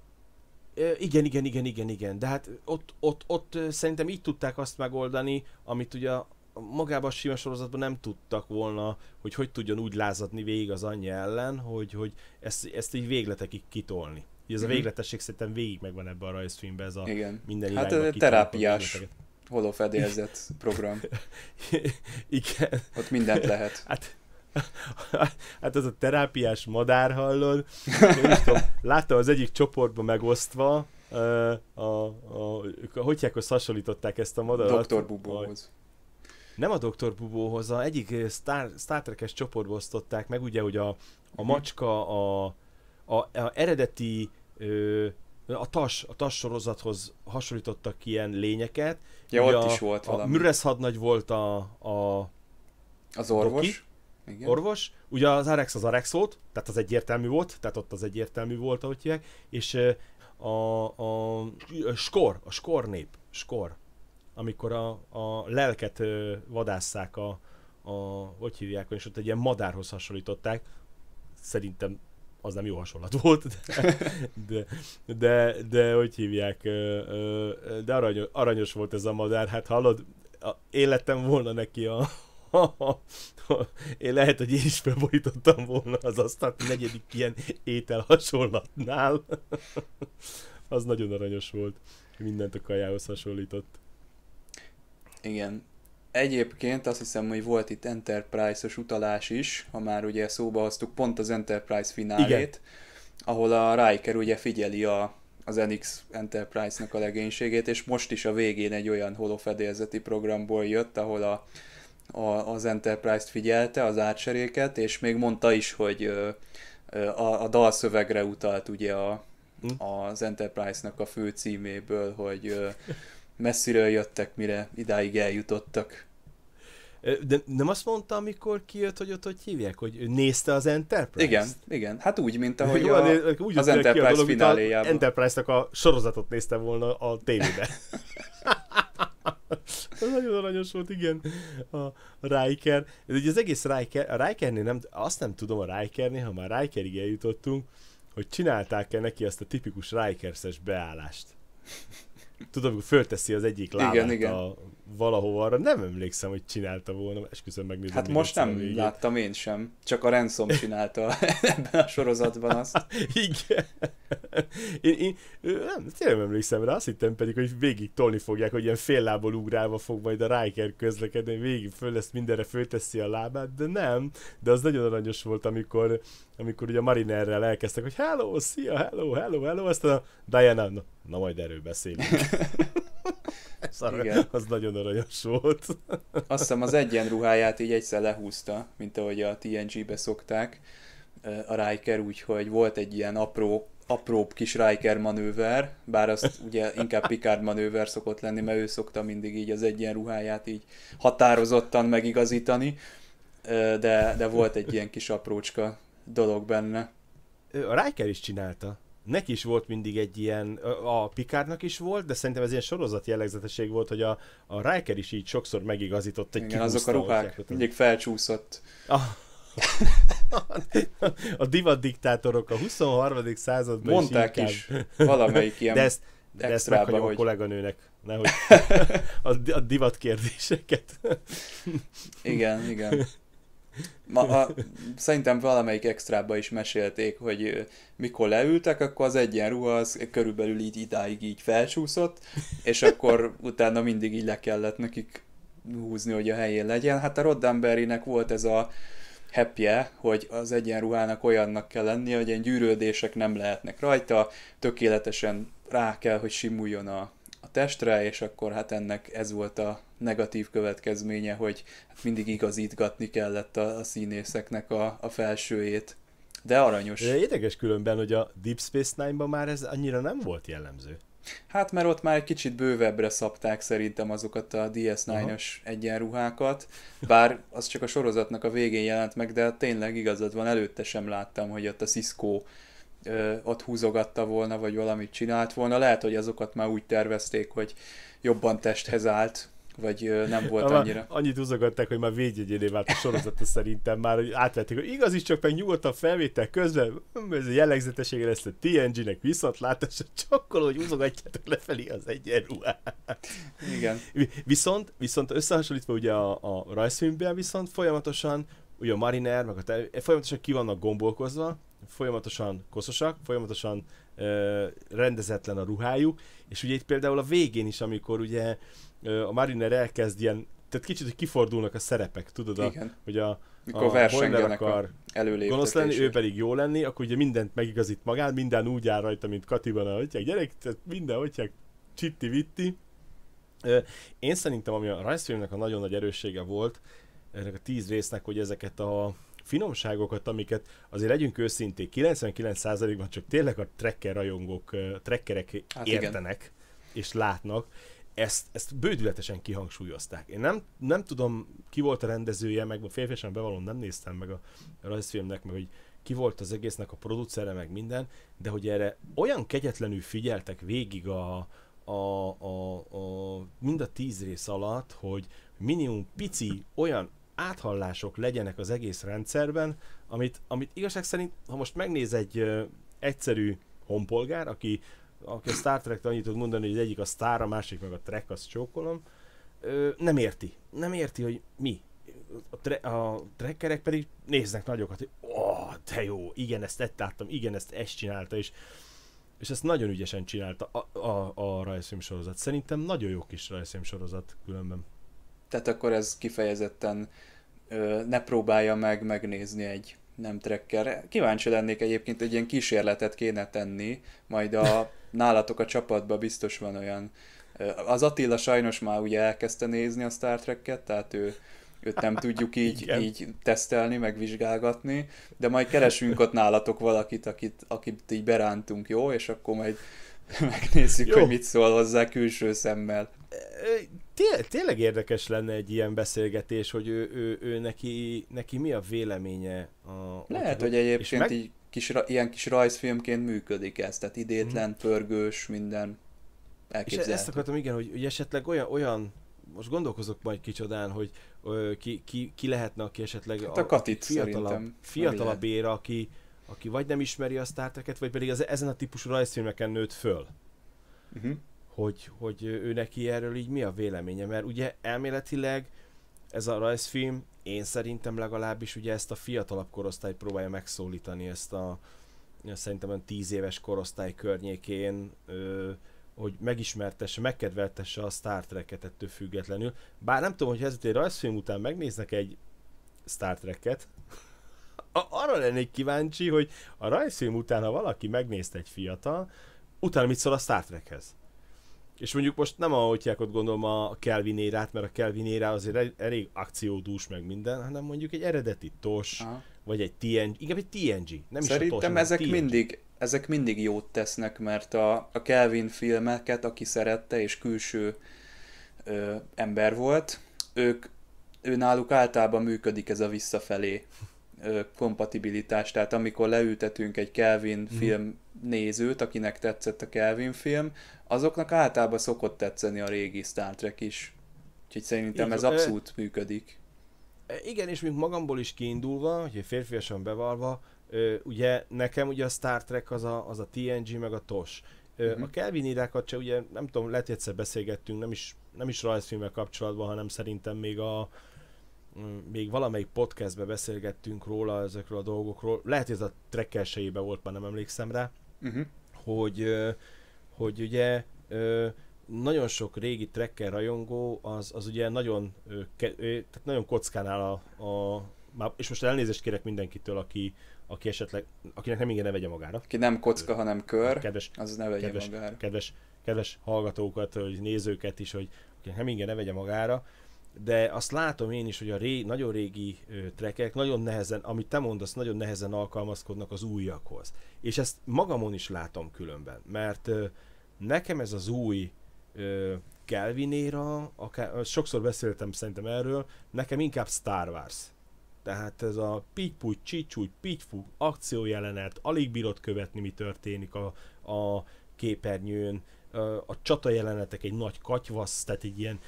Igen, igen, igen, igen, igen. De hát ott, ott, ott szerintem így tudták azt megoldani, amit ugye magában a sima sorozatban nem tudtak volna, hogy hogy tudjon úgy lázadni végig az anyja ellen, hogy, hogy ezt, ezt így végletekig kitolni. Ugye ez a mhm. végletesség szerintem végig megvan ebben a rajzfilmben, ez a Igen. minden Hát ez terápiás holofedélzett program. Igen. Ott mindent lehet. Hát hát az a terápiás madár hallod, Látta láttam az egyik csoportba megosztva, a, a, a, hogy hasonlították ezt a madarat? Dr. Bubóhoz nem a Dr. Bubóhoz, a egyik eh, Star, Star Trek-es csoportba osztották meg, ugye, hogy a, a mhm. macska a, a, a eredeti ö, a tas, a tas sorozathoz hasonlítottak ilyen lényeket. Ja, Ugye ott a, is volt a valami. Mürez hadnagy volt a, a az orvos. Doki, Igen. Orvos. Ugye az Arex az Arex volt, tehát az egyértelmű volt, tehát ott az egyértelmű volt, ahogy hívják, és a, a, a skor, a skor nép, skor, amikor a, a lelket vadásszák a, a, hogy hívják, és ott egy ilyen madárhoz hasonlították, szerintem az nem jó hasonlat volt, de, de, de, de hogy hívják, de aranyos, aranyos volt ez a madár, hát hallod, életem volna neki a, én lehet, hogy én is beborítottam volna az asztalt negyedik ilyen étel hasonlatnál. az nagyon aranyos volt. Mindent a kajához hasonlított. Igen, Egyébként azt hiszem, hogy volt itt Enterprise-os utalás is, ha már ugye szóba hoztuk pont az Enterprise finálét, Igen. ahol a Riker ugye figyeli a, az NX Enterprise-nak a legénységét, és most is a végén egy olyan holofedélzeti programból jött, ahol a, a, az Enterprise-t figyelte, az átseréket, és még mondta is, hogy ö, a, a dalszövegre utalt ugye a, hm? az Enterprise-nak a fő címéből, hogy ö, messziről jöttek, mire idáig eljutottak. De nem azt mondta, amikor kijött, hogy ott hogy hívják, hogy nézte az Enterprise-t? Igen, igen. Hát úgy, mint ahogy a, úgy az Enterprise dolog, fináléjában. Az Enterprise-nak a sorozatot nézte volna a tévébe. Ez nagyon aranyos volt, igen, a Riker. Ez ugye az egész Riker, a Rikernél nem, azt nem tudom a Rikernél, ha már Rikerig eljutottunk, hogy csinálták-e neki azt a tipikus Rikerses beállást. Tudod, amikor fölteszi az egyik lábát igen, igen. A, valahova arra, nem emlékszem, hogy csinálta volna, esküszöm meg Hát most nem láttam én sem, csak a Ransom csinálta ebben a sorozatban azt. igen. én, én, nem, tényleg emlékszem rá, azt hittem pedig, hogy végig tolni fogják, hogy ilyen féllából ugrálva fog majd a Riker közlekedni, végig föl lesz, mindenre fölteszi a lábát, de nem. De az nagyon aranyos volt, amikor, amikor ugye a Marinerrel elkezdtek, hogy hello, szia, hello, hello, hello, aztán a Diana, na, na majd erről beszélünk. Szar, Igen. az nagyon aranyos volt. Azt hiszem az ruháját így egyszer lehúzta, mint ahogy a TNG-be szokták a Riker, úgyhogy volt egy ilyen apró apróbb kis Riker manőver, bár azt ugye inkább Picard manőver szokott lenni, mert ő szokta mindig így az egyenruháját így határozottan megigazítani, de, de volt egy ilyen kis aprócska dolog benne. A Riker is csinálta. Neki is volt mindig egy ilyen, a Pikárnak is volt, de szerintem ez ilyen sorozat jellegzetesség volt, hogy a, a Riker is így sokszor megigazított egy Igen, azok a ruhák mindig felcsúszott. Ah a divat diktátorok a 23. században Mondták is, is valamelyik ilyen De ezt, de ezt meghagyom hogy... a kolléganőnek, nehogy a, a divat kérdéseket. igen, igen. Ma, a, szerintem valamelyik extrába is mesélték, hogy mikor leültek, akkor az egyenruha az körülbelül így idáig így felsúszott, és akkor utána mindig így le kellett nekik húzni, hogy a helyén legyen. Hát a Roddenberrynek volt ez a happy -e, hogy az egyenruhának olyannak kell lennie, hogy ilyen gyűrődések nem lehetnek rajta, tökéletesen rá kell, hogy simuljon a, a testre, és akkor hát ennek ez volt a negatív következménye, hogy hát mindig igazítgatni kellett a, a színészeknek a, a felsőjét. De aranyos. De érdekes különben, hogy a Deep Space Nine-ban már ez annyira nem volt jellemző. Hát mert ott már egy kicsit bővebbre szabták szerintem azokat a DS9-os egyenruhákat, bár az csak a sorozatnak a végén jelent meg, de tényleg igazad van, előtte sem láttam, hogy ott a Cisco ö, ott húzogatta volna, vagy valamit csinált volna. Lehet, hogy azokat már úgy tervezték, hogy jobban testhez állt, vagy nem volt Na, annyira. Annyit uzogatták, hogy már védjegyéné vált a sorozata szerintem már, hogy átvették, hogy igaz is csak meg nyugodtan felvétel közben, hm, ez a jellegzetesége lesz a TNG-nek viszontlátása, csak hogy uzogatjátok lefelé az egyenruhát. Igen. Viszont, viszont összehasonlítva ugye a, a rajzfilmben viszont folyamatosan ugye a Mariner, meg a te, eh, folyamatosan ki vannak gombolkozva, folyamatosan koszosak, folyamatosan ö, rendezetlen a ruhájuk, és ugye itt például a végén is, amikor ugye a Mariner elkezd ilyen, tehát kicsit, hogy kifordulnak a szerepek, tudod, a, hogy a, mikor a Horner akar gonosz lenni, ő pedig jó lenni, akkor ugye mindent megigazít magán, minden úgy áll rajta, mint Katiban a hogyha gyerek, tehát minden hogyha csitti-vitti. Én szerintem, ami a rajzfilmnek a nagyon nagy erőssége volt, ennek a tíz résznek, hogy ezeket a finomságokat, amiket azért legyünk őszinték, 99%-ban csak tényleg a trekker rajongók, trekkerek hát értenek igen. és látnak, ezt, ezt bődületesen kihangsúlyozták. Én nem, nem tudom, ki volt a rendezője, meg a férfiasan bevallom, nem néztem meg a rajzfilmnek, meg hogy ki volt az egésznek a producere, meg minden, de hogy erre olyan kegyetlenül figyeltek végig a, a, a, a, mind a tíz rész alatt, hogy minimum pici olyan áthallások legyenek az egész rendszerben, amit, amit igazság szerint, ha most megnéz egy ö, egyszerű honpolgár, aki aki a Star Trek-t annyit tud mondani, hogy az egyik a Star, a másik meg a Trek, azt csókolom, ö, nem érti. Nem érti, hogy mi. A, tre- a trekkerek pedig néznek nagyokat, hogy oh, de jó, igen, ezt tett láttam, igen, ezt ezt csinálta, és és ezt nagyon ügyesen csinálta a, a, a rajzfilm sorozat. Szerintem nagyon jó kis rajzfilm sorozat különben. Tehát akkor ez kifejezetten ö, ne próbálja meg megnézni egy nem trekker. Kíváncsi lennék egyébként, egy ilyen kísérletet kéne tenni, majd a nálatok a csapatban biztos van olyan. Az Attila sajnos már ugye elkezdte nézni a Star Trek-et, tehát ő, őt nem tudjuk így, így tesztelni, megvizsgálgatni, de majd keresünk ott nálatok valakit, akit, akit így berántunk, jó? És akkor majd megnézzük, jó. hogy mit szól hozzá külső szemmel. Té- tényleg érdekes lenne egy ilyen beszélgetés, hogy ő, ő, ő neki, neki mi a véleménye. A, Lehet, hogy egyébként meg... így kis, ilyen kis rajzfilmként működik ez, tehát idétlen, mhm. pörgős, minden e-, elképzelhető. És ezt akartam, igen, hogy, hogy esetleg olyan, olyan most gondolkozok majd kicsodán, hogy ö, ki, ki, ki lehetne, aki esetleg hát a, a Katit fiatalabb, fiatalabb ér, aki, aki vagy nem ismeri a Star Trek-et, vagy pedig az, ezen a típusú rajzfilmeken nőtt föl. Uh-huh. Hogy, hogy ő neki erről így mi a véleménye, mert ugye elméletileg ez a rajzfilm én szerintem legalábbis ugye ezt a fiatalabb korosztályt próbálja megszólítani, ezt a szerintem a 10 éves korosztály környékén, ö, hogy megismertesse, megkedveltesse a Star Trek-et ettől függetlenül. Bár nem tudom, hogy ez egy rajzfilm után megnéznek egy Star Trek-et, arra lennék kíváncsi, hogy a rajzfilm után, ha valaki megnézte egy fiatal, utána mit szól a Star Trekhez? És mondjuk most nem a Hotyákot gondolom a érát, mert a érá azért elég akciódús meg minden, hanem mondjuk egy eredeti TOS, Aha. vagy egy TNG, inkább egy TNG, nem Szerintem is a TOS, ezek TNG. mindig, ezek mindig jót tesznek, mert a, a Kelvin filmeket, aki szerette és külső ö, ember volt, ők ő náluk általában működik ez a visszafelé kompatibilitás, tehát amikor leültetünk egy Kelvin hmm. film nézőt, akinek tetszett a Kelvin film, azoknak általában szokott tetszeni a régi Star Trek is. Úgyhogy szerintem ez abszolút ö, működik. Igen, és mint magamból is kiindulva, hogy férfiasan bevalva, ugye nekem ugye a Star Trek az a, az a TNG meg a TOS. uh-huh. Mhm. A Kelvin irákat se ugye, nem tudom, lehet, hogy egyszer beszélgettünk, nem is, nem is rajzfilmmel kapcsolatban, hanem szerintem még a, még valamelyik podcastbe beszélgettünk róla ezekről a dolgokról, lehet, hogy ez a track volt, már nem emlékszem rá, uh-huh. hogy, hogy ugye nagyon sok régi trekker rajongó az, az ugye nagyon, tehát nagyon kockán áll a, a már, és most elnézést kérek mindenkitől, aki, aki esetleg, akinek nem igen ne vegye magára. Aki nem kocka, hanem kör, kedves, az ne vegye kedves, magára. Kedves, kedves hallgatókat, hogy nézőket is, hogy akinek nem ingyen ne vegye magára, de azt látom én is, hogy a ré, nagyon régi ö, trekek nagyon nehezen, amit te mondasz, nagyon nehezen alkalmazkodnak az újakhoz. És ezt magamon is látom különben, mert ö, nekem ez az új ö, Kelvinéra, akár, sokszor beszéltem szerintem erről, nekem inkább Star Wars. Tehát ez a pitypúj, csicsúj, pitypú, akciójelenet, alig bírod követni, mi történik a, a képernyőn, a csata jelenetek egy nagy katyvasz, tehát egy ilyen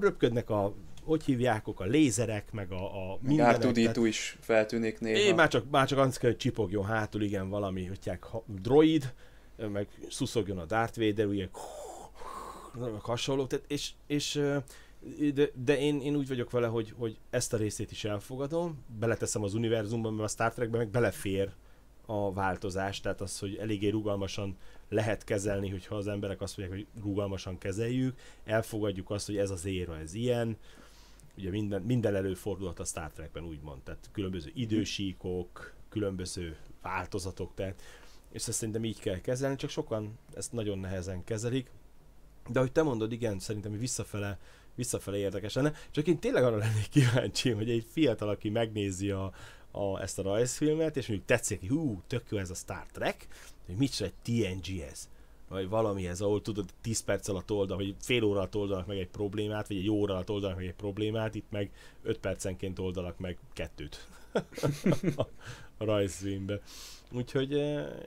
röpködnek a hogy hívják, a lézerek, meg a, a mindenek. Tehát... is feltűnik néha. Én már csak, már csak azt kell, hogy csipogjon hátul, igen, valami, hogy droid, meg szuszogjon a Darth Vader, ugye hasonló, tehát és, és de, de én, én úgy vagyok vele, hogy, hogy ezt a részét is elfogadom, beleteszem az univerzumban, mert a Star Trekben meg belefér a változás, tehát az, hogy eléggé rugalmasan lehet kezelni, hogyha az emberek azt mondják, hogy rugalmasan kezeljük, elfogadjuk azt, hogy ez az éra, ez ilyen, ugye minden, minden előfordulhat a Star Trekben úgymond, tehát különböző idősíkok, különböző változatok, tehát és ezt szerintem így kell kezelni, csak sokan ezt nagyon nehezen kezelik, de ahogy te mondod, igen, szerintem visszafele, visszafele érdekes lenne. Csak én tényleg arra lennék kíváncsi, hogy egy fiatal, aki megnézi a, a, ezt a rajzfilmet, és mondjuk tetszik, hogy hú, tök jó ez a Star Trek, hogy mit egy TNG ez, vagy valami ez, ahol tudod 10 perc alatt oldal, vagy fél óra alatt oldalak meg egy problémát, vagy egy óra alatt oldalak meg egy problémát, itt meg 5 percenként oldalak meg kettőt a rajzfilmbe. Úgyhogy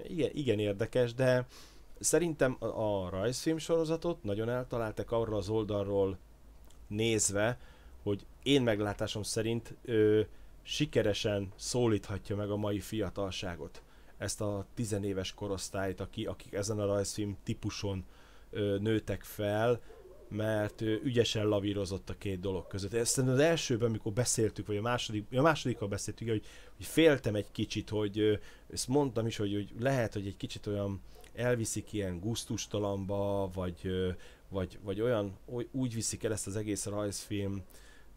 igen, igen érdekes, de szerintem a, a rajzfilm sorozatot nagyon eltaláltak arról az oldalról nézve, hogy én meglátásom szerint ö, sikeresen szólíthatja meg a mai fiatalságot. Ezt a tizenéves korosztályt, aki, akik ezen a rajzfilm típuson ö, nőtek fel, mert ő ügyesen lavírozott a két dolog között. Ezt az elsőben, amikor beszéltük, vagy a második, a másodikkal beszéltük, hogy, hogy féltem egy kicsit, hogy ezt mondtam is, hogy, hogy lehet, hogy egy kicsit olyan elviszik ilyen guztustalanba, vagy, vagy, vagy olyan, úgy viszik el ezt az egész rajzfilm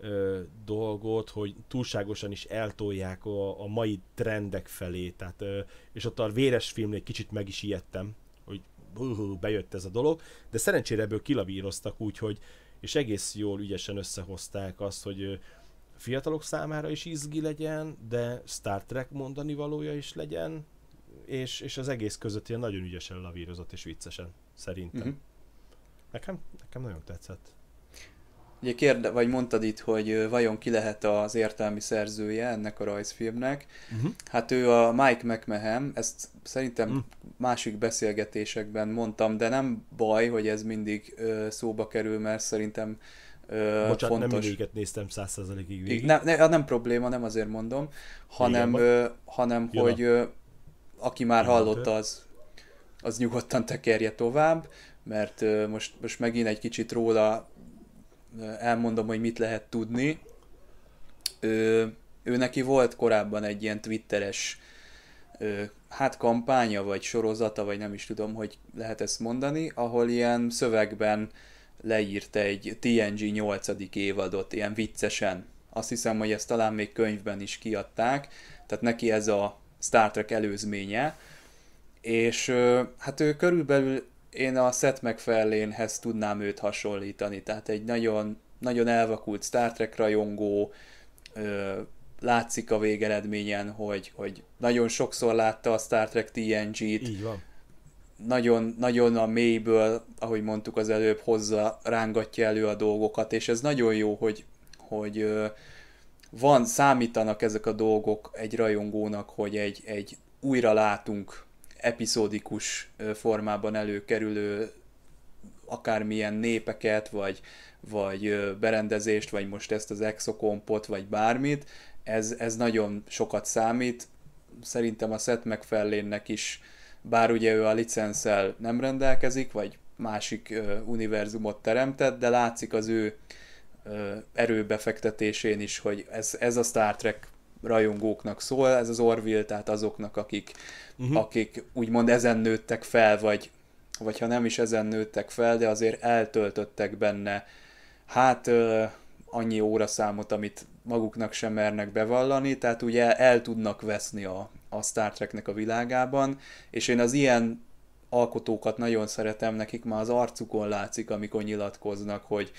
ö, dolgot, hogy túlságosan is eltolják a, a mai trendek felé, tehát, ö, és ott a véres filmnél egy kicsit meg is ijedtem, hogy uh, bejött ez a dolog, de szerencsére ebből kilavíroztak úgy, hogy és egész jól ügyesen összehozták azt, hogy fiatalok számára is izgi legyen, de Star Trek mondani valója is legyen, és, és az egész között ilyen nagyon ügyesen lavírozott és viccesen, szerintem. Uh-huh. Nekem, nekem nagyon tetszett. Ugye kérde, vagy mondtad itt, hogy vajon ki lehet az értelmi szerzője ennek a rajzfilmnek. Uh-huh. Hát ő a Mike McMahon, ezt szerintem uh-huh. másik beszélgetésekben mondtam, de nem baj, hogy ez mindig ö, szóba kerül, mert szerintem ö, Bocsánat, fontos. nem mindegyiket néztem százszerzalékig végig. Nem, ne, nem probléma, nem azért mondom, hanem, Igen, ö, hanem hogy ö, aki már Jön hallotta, az, az nyugodtan tekerje tovább, mert ö, most, most megint egy kicsit róla elmondom, hogy mit lehet tudni. Ő, ő neki volt korábban egy ilyen twitteres hát kampánya, vagy sorozata, vagy nem is tudom, hogy lehet ezt mondani, ahol ilyen szövegben leírta egy TNG 8. évadot, ilyen viccesen. Azt hiszem, hogy ezt talán még könyvben is kiadták, tehát neki ez a Star Trek előzménye, és hát ő körülbelül én a Seth macfarlane tudnám őt hasonlítani, tehát egy nagyon, nagyon elvakult Star Trek rajongó, ö, látszik a végeredményen, hogy, hogy nagyon sokszor látta a Star Trek TNG-t. Így van. Nagyon, nagyon a mélyből, ahogy mondtuk az előbb, hozza, rángatja elő a dolgokat, és ez nagyon jó, hogy, hogy ö, van, számítanak ezek a dolgok egy rajongónak, hogy egy, egy újra látunk epizódikus formában előkerülő akármilyen népeket, vagy, vagy berendezést, vagy most ezt az exokompot, vagy bármit, ez, ez nagyon sokat számít. Szerintem a Seth megfellénnek is, bár ugye ő a licenszel nem rendelkezik, vagy másik ö, univerzumot teremtett, de látszik az ő ö, erőbefektetésén is, hogy ez, ez a Star Trek rajongóknak szól, ez az Orville, tehát azoknak, akik, uh-huh. akik úgymond ezen nőttek fel, vagy, vagy ha nem is ezen nőttek fel, de azért eltöltöttek benne hát ö, annyi óraszámot, amit maguknak sem mernek bevallani, tehát ugye el tudnak veszni a, a Star Treknek a világában, és én az ilyen alkotókat nagyon szeretem, nekik már az arcukon látszik, amikor nyilatkoznak, hogy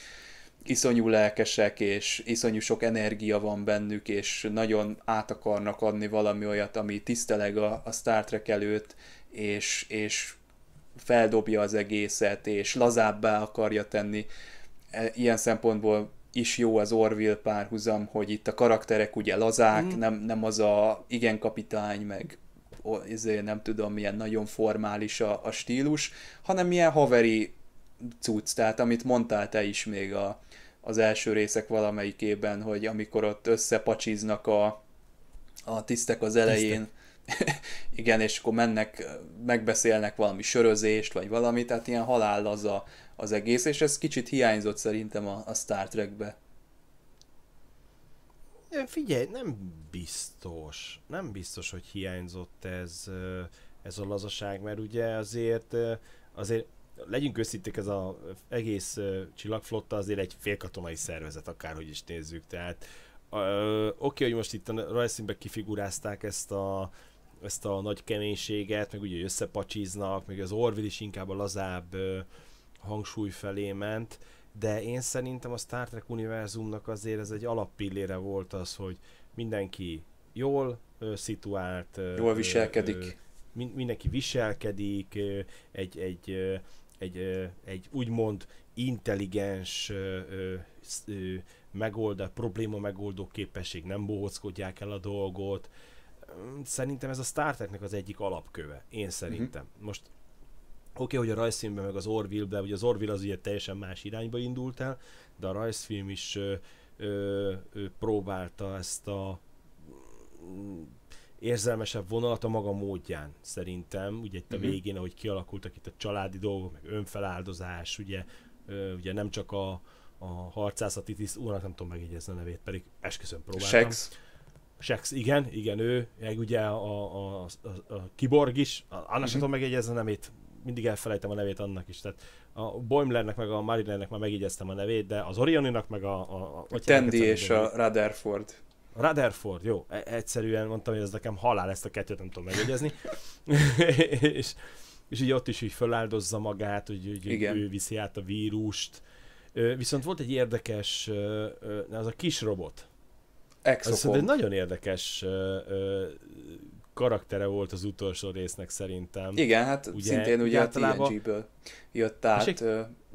iszonyú lelkesek, és iszonyú sok energia van bennük, és nagyon át akarnak adni valami olyat, ami tiszteleg a, a Star Trek előtt, és, és feldobja az egészet, és lazábbá akarja tenni. E, ilyen szempontból is jó az Orville párhuzam, hogy itt a karakterek ugye lazák, mm. nem, nem az a igen kapitány, meg ezért nem tudom, milyen nagyon formális a, a stílus, hanem ilyen haveri cucc, tehát amit mondtál te is még a, az első részek valamelyikében, hogy amikor ott összepacsiznak a, a tisztek az elején, tisztek. igen, és akkor mennek, megbeszélnek valami sörözést, vagy valami, tehát ilyen halál az, a, az egész, és ez kicsit hiányzott szerintem a, a Star Trekbe. Figyelj, nem biztos, nem biztos, hogy hiányzott ez, ez a lazaság, mert ugye azért, azért legyünk őszinték, ez az egész csillagflotta azért egy félkatonai szervezet, akárhogy is nézzük. Tehát oké, okay, hogy most itt a rajzszínben kifigurázták ezt a, ezt a nagy keménységet, meg ugye összepacsiznak, meg az Orville is inkább a lazább ö, hangsúly felé ment, de én szerintem a Star Trek univerzumnak azért ez egy alappillére volt az, hogy mindenki jól ö, szituált, ö, jól viselkedik, ö, mindenki viselkedik, egy, egy egy, egy úgymond intelligens megoldás, probléma megoldó képesség, nem bohockodják el a dolgot. Hm, szerintem ez a Star Treknek az egyik alapköve, én szerintem. Uh-huh. Most oké, okay, hogy a rajzfilmben meg az Orville-be, ugye az Orville az ugye teljesen más irányba indult el, de a rajzfilm is ö, ö, ö, próbálta ezt a hm, érzelmesebb vonalat a maga módján szerintem, ugye itt a mhm. végén, ahogy kialakultak itt a családi dolgok, meg önfeláldozás, ugye, ö, ugye nem csak a, a harcászati tiszt, úrnak nem tudom megjegyezni a nevét, pedig esküszöm próbáltam. Sex. Sex, igen, igen, ő, meg ugye a, a, a, a kiborg is, annak uh-huh. sem mhm. tudom megjegyezni a nevét, mindig elfelejtem a nevét annak is, tehát a Boimlernek meg a Marinernek már megjegyeztem a nevét, de az Orioninak meg a... a, a, a Tendi és a Rutherford. Rutherford, jó. E- egyszerűen mondtam, hogy ez nekem halál, ezt a kettőt nem tudom megjegyezni. és, és így ott is így föláldozza magát, hogy, hogy Igen. ő viszi át a vírust. Viszont volt egy érdekes, az a kis robot. Exopont. egy nagyon érdekes karaktere volt az utolsó résznek szerintem. Igen, hát ugye, szintén ugye általában... a TNG-ből jött át, egy...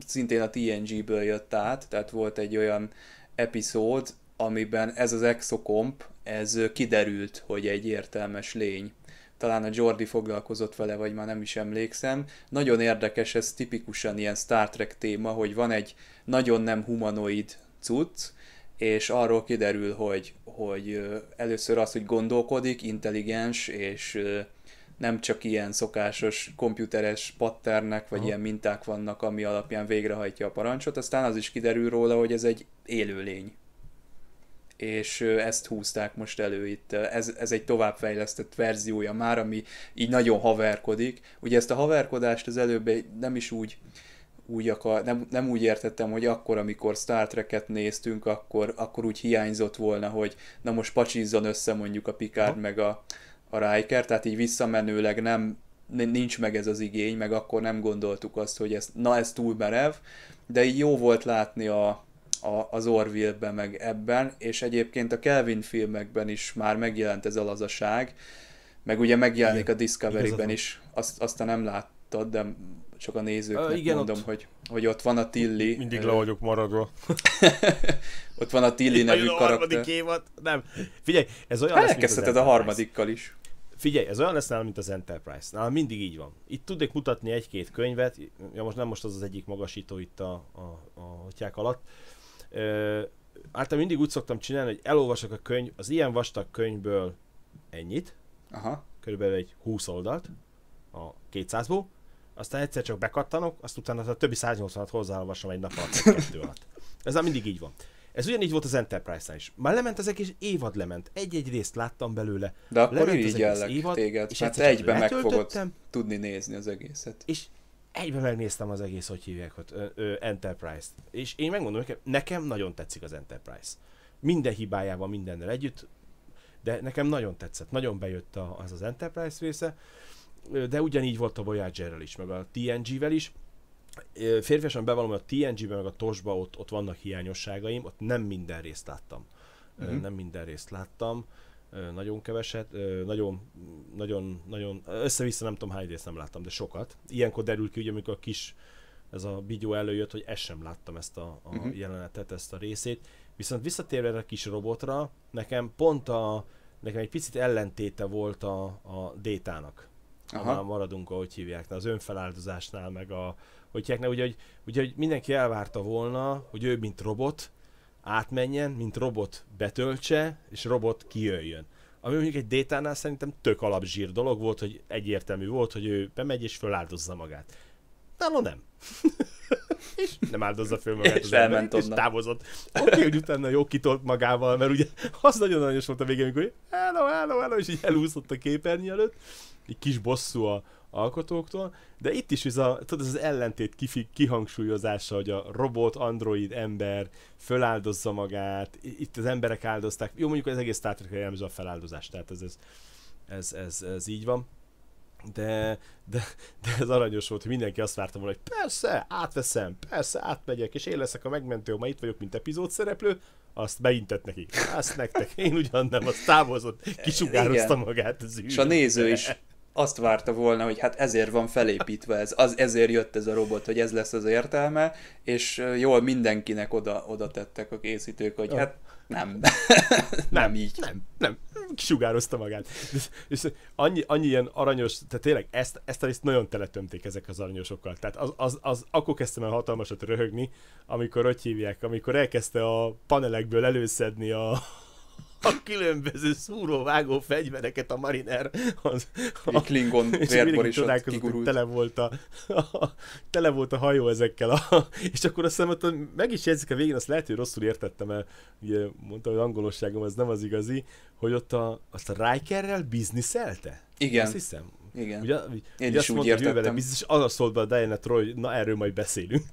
szintén a TNG-ből jött át, tehát volt egy olyan epizód, amiben ez az exokomp, ez kiderült, hogy egy értelmes lény. Talán a Jordi foglalkozott vele, vagy már nem is emlékszem. Nagyon érdekes, ez tipikusan ilyen Star Trek téma, hogy van egy nagyon nem humanoid cucc, és arról kiderül, hogy, hogy először az, hogy gondolkodik, intelligens, és nem csak ilyen szokásos komputeres patternek, vagy Aha. ilyen minták vannak, ami alapján végrehajtja a parancsot, aztán az is kiderül róla, hogy ez egy élőlény és ezt húzták most elő itt. Ez, ez egy továbbfejlesztett verziója már, ami így nagyon haverkodik. Ugye ezt a haverkodást az előbb nem is úgy úgy akar, nem, nem úgy értettem, hogy akkor, amikor Star Trek-et néztünk, akkor, akkor úgy hiányzott volna, hogy na most pacsizzon össze mondjuk a Picard ha. meg a, a Riker, tehát így visszamenőleg nem, nincs meg ez az igény, meg akkor nem gondoltuk azt, hogy ez, na ez túl merev, de így jó volt látni a, a, az Orville-ben, meg ebben, és egyébként a Kelvin filmekben is már megjelent ez a lazaság, meg ugye megjelenik igen, a Discovery-ben is, azt, azt nem láttad, de csak a nézőknek uh, igen, mondom, ott... Hogy, hogy ott van a Tilly, Mindig le vagyok maradva. ott van a Tilly nevű a karakter. harmadik évad? Nem. Figyelj, ez olyan lesz, mint a harmadikkal is. Figyelj, ez olyan lesz nálam, mint az Enterprise. Nálam mindig így van. Itt tudnék mutatni egy-két könyvet, ja most nem most az az egyik magasító itt a, a, a, a alatt, általában mindig úgy szoktam csinálni, hogy elolvasok a könyv, az ilyen vastag könyvből ennyit, Aha. körülbelül egy 20 oldalt a 200-ból, aztán egyszer csak bekattanok, azt utána a többi 180-at hozzáolvasom egy nap alatt, kettő alatt. Ez már mindig így van. Ez ugyanígy volt az Enterprise-nál is. Már lement az egész évad lement. Egy-egy részt láttam belőle. De akkor lement irigyellek évad, téged, és hát egyben meg fogod tudni nézni az egészet. És egyben megnéztem az egész, hogy hívják ott, Enterprise-t. És én megmondom nekem, nekem nagyon tetszik az Enterprise. Minden hibájával, mindennel együtt, de nekem nagyon tetszett, nagyon bejött a, az az Enterprise része, de ugyanígy volt a voyager is, meg a TNG-vel is. Férfiasan bevallom, hogy a TNG-ben, meg a Tosba ott, ott vannak hiányosságaim, ott nem minden részt láttam. Mm-hmm. Nem minden részt láttam nagyon keveset, nagyon, nagyon, nagyon, össze-vissza nem tudom hány részt nem láttam, de sokat. Ilyenkor derül ki, ugye, amikor a kis, ez a videó előjött, hogy ezt sem láttam ezt a, a uh-huh. jelenetet, ezt a részét. Viszont visszatérve a kis robotra, nekem pont a, nekem egy picit ellentéte volt a, a détának. Aha. Ha maradunk, ahogy hívják, az önfeláldozásnál, meg a, hogy hívják, ugye, hogy, ugye, hogy mindenki elvárta volna, hogy ő mint robot, átmenjen, mint robot betöltse, és robot kijöjjön. Ami mondjuk egy détánál szerintem tök alapzsír dolog volt, hogy egyértelmű volt, hogy ő bemegy és föláldozza magát. Nála nem. és nem áldozza föl magát és az ember, és távozott. Oké, okay, hogy utána jó kitolt magával, mert ugye az nagyon nagyos volt a végén, amikor hello, hello, hello, és így elúszott a képernyő előtt. Egy kis bosszú a, alkotóktól, de itt is ez, a, tudod, ez az ellentét kifi, kihangsúlyozása, hogy a robot, android, ember föláldozza magát, itt az emberek áldozták, jó mondjuk az egész Star Trek jellemző a feláldozás, tehát ez, ez, ez, ez, ez így van. De, de, de ez aranyos volt, hogy mindenki azt várta volna, hogy persze, átveszem, persze, átmegyek, és én leszek a megmentő, ma itt vagyok, mint epizód szereplő, azt beintett neki. Azt nektek, én ugyan nem, az távozott, kisugározta magát az űr. És a néző is azt várta volna, hogy hát ezért van felépítve ez, az, ezért jött ez a robot, hogy ez lesz az értelme, és jól mindenkinek oda, oda tettek a készítők, hogy hát nem. nem. nem így. Nem, nem. Sugározta magát. És, és annyi, annyi ilyen aranyos, tehát tényleg ezt, ezt a részt nagyon teletömték ezek az aranyosokkal. Tehát az, az, az akkor kezdtem el hatalmasat röhögni, amikor ott hívják, amikor elkezdte a panelekből előszedni a, a különböző szúróvágó fegyvereket a Mariner az... A Klingon vérborisot Tele volt a, a, tele volt a hajó ezekkel. A, és akkor azt hiszem, hogy meg is jegyzik a végén, azt lehet, hogy rosszul értettem mert ugye mondta, hogy angolosságom ez nem az igazi, hogy ott a, azt a Rikerrel bizniszelte? Igen. Azt hiszem. Igen. Ugye, Én ugye is azt úgy mondta, értettem. Hogy biztos a szólt be a Diana Troy, na erről majd beszélünk.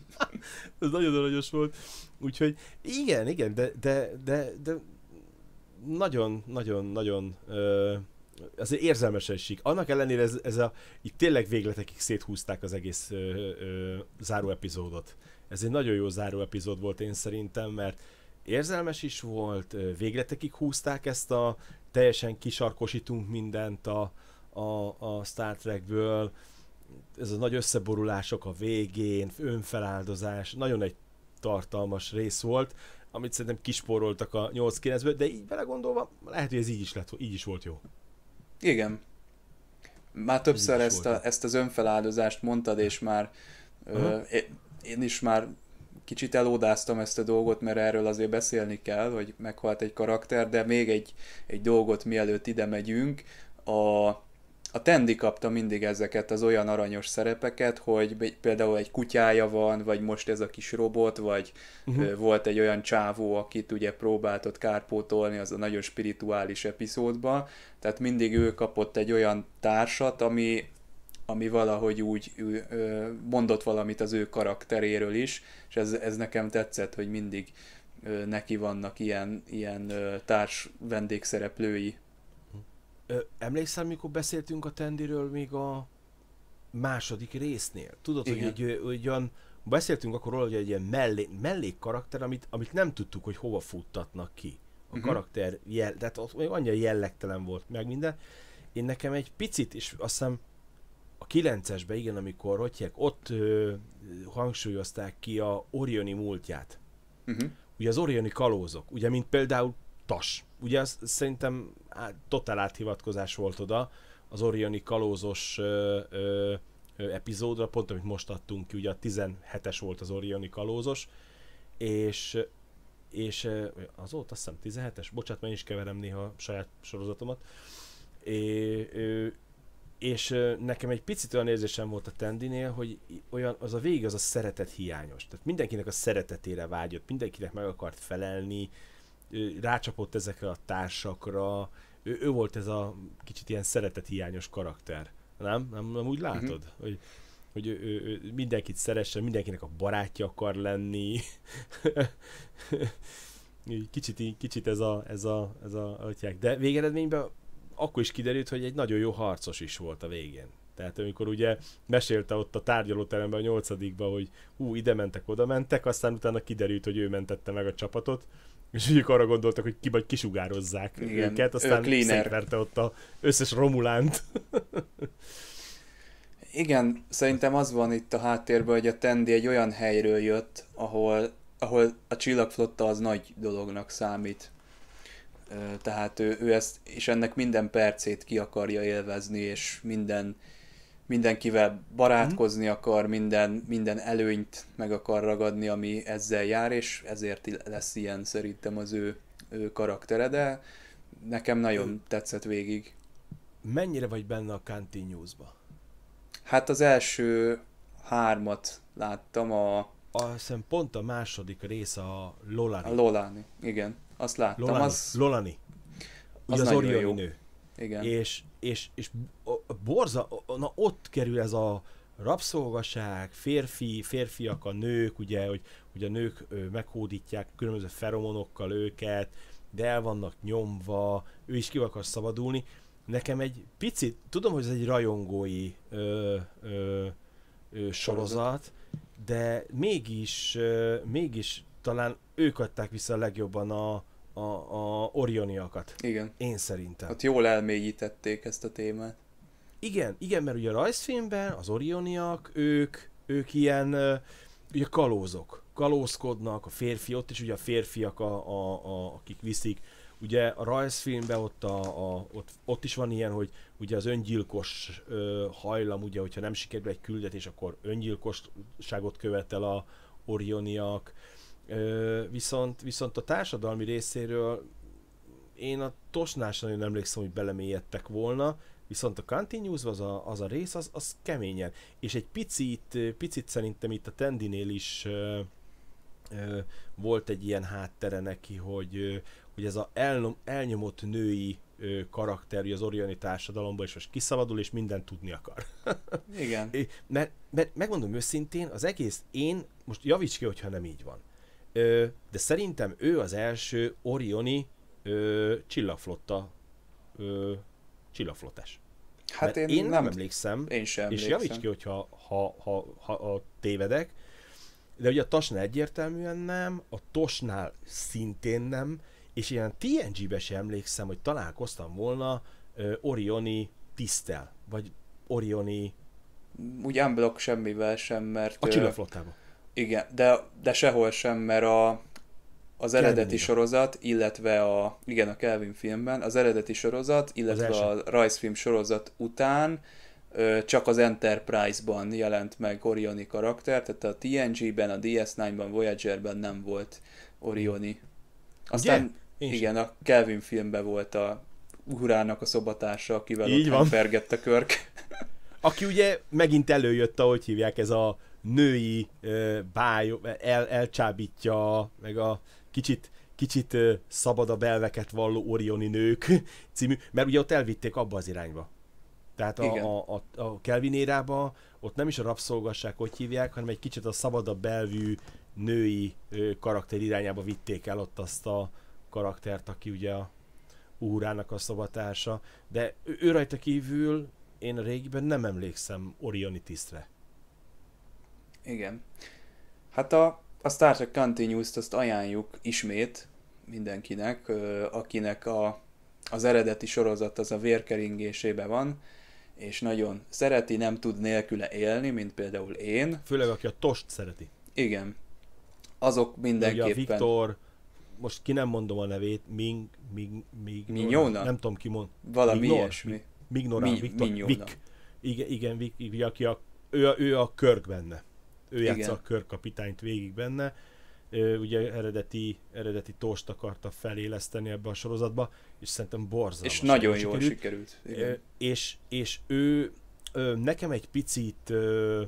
ez nagyon aranyos volt. Úgyhogy igen, igen, de, de, de, de nagyon-nagyon-nagyon azért érzelmesen sik. Annak ellenére ez, ez a, itt tényleg végletekig széthúzták az egész ö, ö, záró epizódot. Ez egy nagyon jó záró epizód volt én szerintem, mert érzelmes is volt, végletekig húzták ezt a teljesen kisarkosítunk mindent a, a, a Star Trekből, ez a nagy összeborulások a végén, önfeláldozás, nagyon egy tartalmas rész volt, amit szerintem kisporoltak a 8-9-ből, de így belegondolva, lehet, hogy ez így is, lett, így is volt jó. Igen. Már többször ezt, a, ezt az önfeláldozást mondtad, és már uh-huh. ö, én is már kicsit elódáztam ezt a dolgot, mert erről azért beszélni kell, hogy meghalt egy karakter, de még egy, egy dolgot mielőtt ide megyünk, a a Tendi kapta mindig ezeket az olyan aranyos szerepeket, hogy például egy kutyája van, vagy most ez a kis robot, vagy uh-huh. volt egy olyan csávó, akit ugye próbáltott kárpótolni az a nagyon spirituális epizódban. tehát mindig ő kapott egy olyan társat, ami, ami valahogy úgy mondott valamit az ő karakteréről is, és ez, ez nekem tetszett, hogy mindig neki vannak ilyen, ilyen társ vendégszereplői. Ö, emlékszel, mikor beszéltünk a Tendiről még a második résznél? Tudod, Igen. hogy egy olyan, beszéltünk akkor róla, hogy egy ilyen mellé, karakter, amit, amit nem tudtuk, hogy hova futtatnak ki. A uh-huh. karakter, jel, tehát ott még annyira jellegtelen volt meg minden. Én nekem egy picit, is, azt hiszem a 9 igen, amikor Rotyek, ott ö, hangsúlyozták ki a Orioni múltját. Uh-huh. Ugye az Orioni kalózok, ugye mint például Tas. Ugye az szerintem totál áthivatkozás volt oda, az Orioni kalózos ö, ö, ö, epizódra, pont amit most adtunk ki, ugye a 17-es volt az Orioni kalózos, és, és volt azt hiszem 17-es, bocsánat, mert is keverem néha a saját sorozatomat, é, és nekem egy picit olyan érzésem volt a Tendinél, hogy olyan, az a vég az a szeretet hiányos. Tehát mindenkinek a szeretetére vágyott, mindenkinek meg akart felelni, rácsapott ezekre a társakra, ő, ő volt ez a kicsit ilyen hiányos karakter. Nem? Nem, nem úgy mhm. látod? Mm-hmm. Hogy, hogy ő, ő, ő mindenkit szeressen, mindenkinek a barátja akar lenni. kicsit, kicsit ez a, ez a, ez a atyák. De végeredményben akkor is kiderült, hogy egy nagyon jó harcos is volt a végén. Tehát amikor ugye mesélte ott a tárgyalóteremben a nyolcadikban, hogy hú, ide mentek, oda mentek, aztán utána kiderült, hogy ő mentette meg a csapatot, és ők arra gondoltak, hogy ki vagy kisugározzák Igen, őket, aztán szétverte ott a összes Romulánt. Igen, szerintem az van itt a háttérben, hogy a Tendi egy olyan helyről jött, ahol, ahol a csillagflotta az nagy dolognak számít. Tehát ő, ő ezt, és ennek minden percét ki akarja élvezni, és minden mindenkivel barátkozni mm. akar, minden, minden előnyt meg akar ragadni, ami ezzel jár, és ezért lesz ilyen szerintem az ő, ő karaktere, de nekem nagyon mm. tetszett végig. Mennyire vagy benne a Kanti News-ba? Hát az első hármat láttam a... a pont a második rész a Lolani. A Lolani, igen. Azt láttam. Lolani. Az... Lolani. Ugye az, az jó. nő. Igen. És, és, és borza, na ott kerül ez a rabszolgaság, férfi, férfiak a nők, ugye, hogy, hogy a nők meghódítják különböző feromonokkal őket, de el vannak nyomva, ő is ki akar szabadulni. Nekem egy picit, tudom, hogy ez egy rajongói ö, ö, ö, sorozat, de mégis, ö, mégis talán ők adták vissza a legjobban a, a, a Orioniakat. Igen. Én szerintem. Ott hát jól elmélyítették ezt a témát. Igen, igen, mert ugye a rajzfilmben az Orioniak, ők, ők ilyen ugye kalózok, kalózkodnak, a férfi, ott is ugye a férfiak, a, a, a, akik viszik, ugye a rajzfilmben ott, a, a, ott, ott is van ilyen, hogy ugye az öngyilkos ö, hajlam, ugye, hogyha nem sikerül egy küldetés, akkor öngyilkosságot követel a Orioniak, ö, viszont, viszont a társadalmi részéről én a tosnásra nagyon emlékszem, hogy belemélyedtek volna, Viszont a Continuous, az a, az a rész, az, az keményen. És egy picit, picit szerintem itt a Tendinél is ö, ö, volt egy ilyen háttere neki, hogy, ö, hogy ez a el, elnyomott női ö, karakter az orioni társadalomban, és most kiszabadul, és mindent tudni akar. Igen. mert, mert megmondom őszintén, az egész én, most javíts ki, hogyha nem így van, ö, de szerintem ő az első orioni ö, csillagflotta Csillagflottás. Hát én, én nem, emlékszem, én sem emlékszem. és javíts ki, hogyha ha, ha, ha, ha tévedek, de ugye a Tasnál egyértelműen nem, a Tosnál szintén nem, és ilyen TNG-be sem emlékszem, hogy találkoztam volna uh, Orioni tisztel, vagy Orioni... Úgy unblock semmivel sem, mert... A ö... csillagflottában. Igen, de, de sehol sem, mert a, az eredeti Kelvin. sorozat, illetve a, igen, a Kelvin filmben, az eredeti sorozat, illetve a rajzfilm sorozat után ö, csak az Enterprise-ban jelent meg Orioni karakter, tehát a TNG-ben, a ds 9 ben Voyager-ben nem volt Orioni. Aztán Ugye? igen, a Kelvin filmben volt a urának a szobatársa, akivel Így ott van. a körk. Aki ugye megint előjött, ahogy hívják, ez a női uh, báj, el, elcsábítja, meg a kicsit, kicsit szabad a belveket valló Orioni nők című, mert ugye ott elvitték abba az irányba. Tehát a, a, a, a Kelvin érába ott nem is a rabszolgasság, hogy hívják, hanem egy kicsit a szabadabb belvű női ö, karakter irányába vitték el ott azt a karaktert, aki ugye a úrának a szobatársa, de ő, ő rajta kívül én a régiben nem emlékszem Orioni tisztre. Igen. Hát a a Star Trek Continues-t azt ajánljuk ismét mindenkinek, akinek a, az eredeti sorozat az a vérkeringésébe van, és nagyon szereti, nem tud nélküle élni, mint például én. Főleg aki a tost szereti. Igen. Azok mindenképpen... Ugye a Viktor, most ki nem mondom a nevét, Ming, Ming, Ming, Mignona? Nem tudom ki mond. Valami Mignor, ilyesmi. Mignorán, Mi, Viktor, Mignona. Vik. Igen, igen, Vik, aki a, ő, a, ő a körk benne ő játsza a körkapitányt végig benne. Ő, ugye eredeti, eredeti tost akarta feléleszteni ebbe a sorozatba, és szerintem borzalmas. És nagyon jól sikerült. sikerült. Igen. Ö, és, és ő ö, nekem egy picit ö,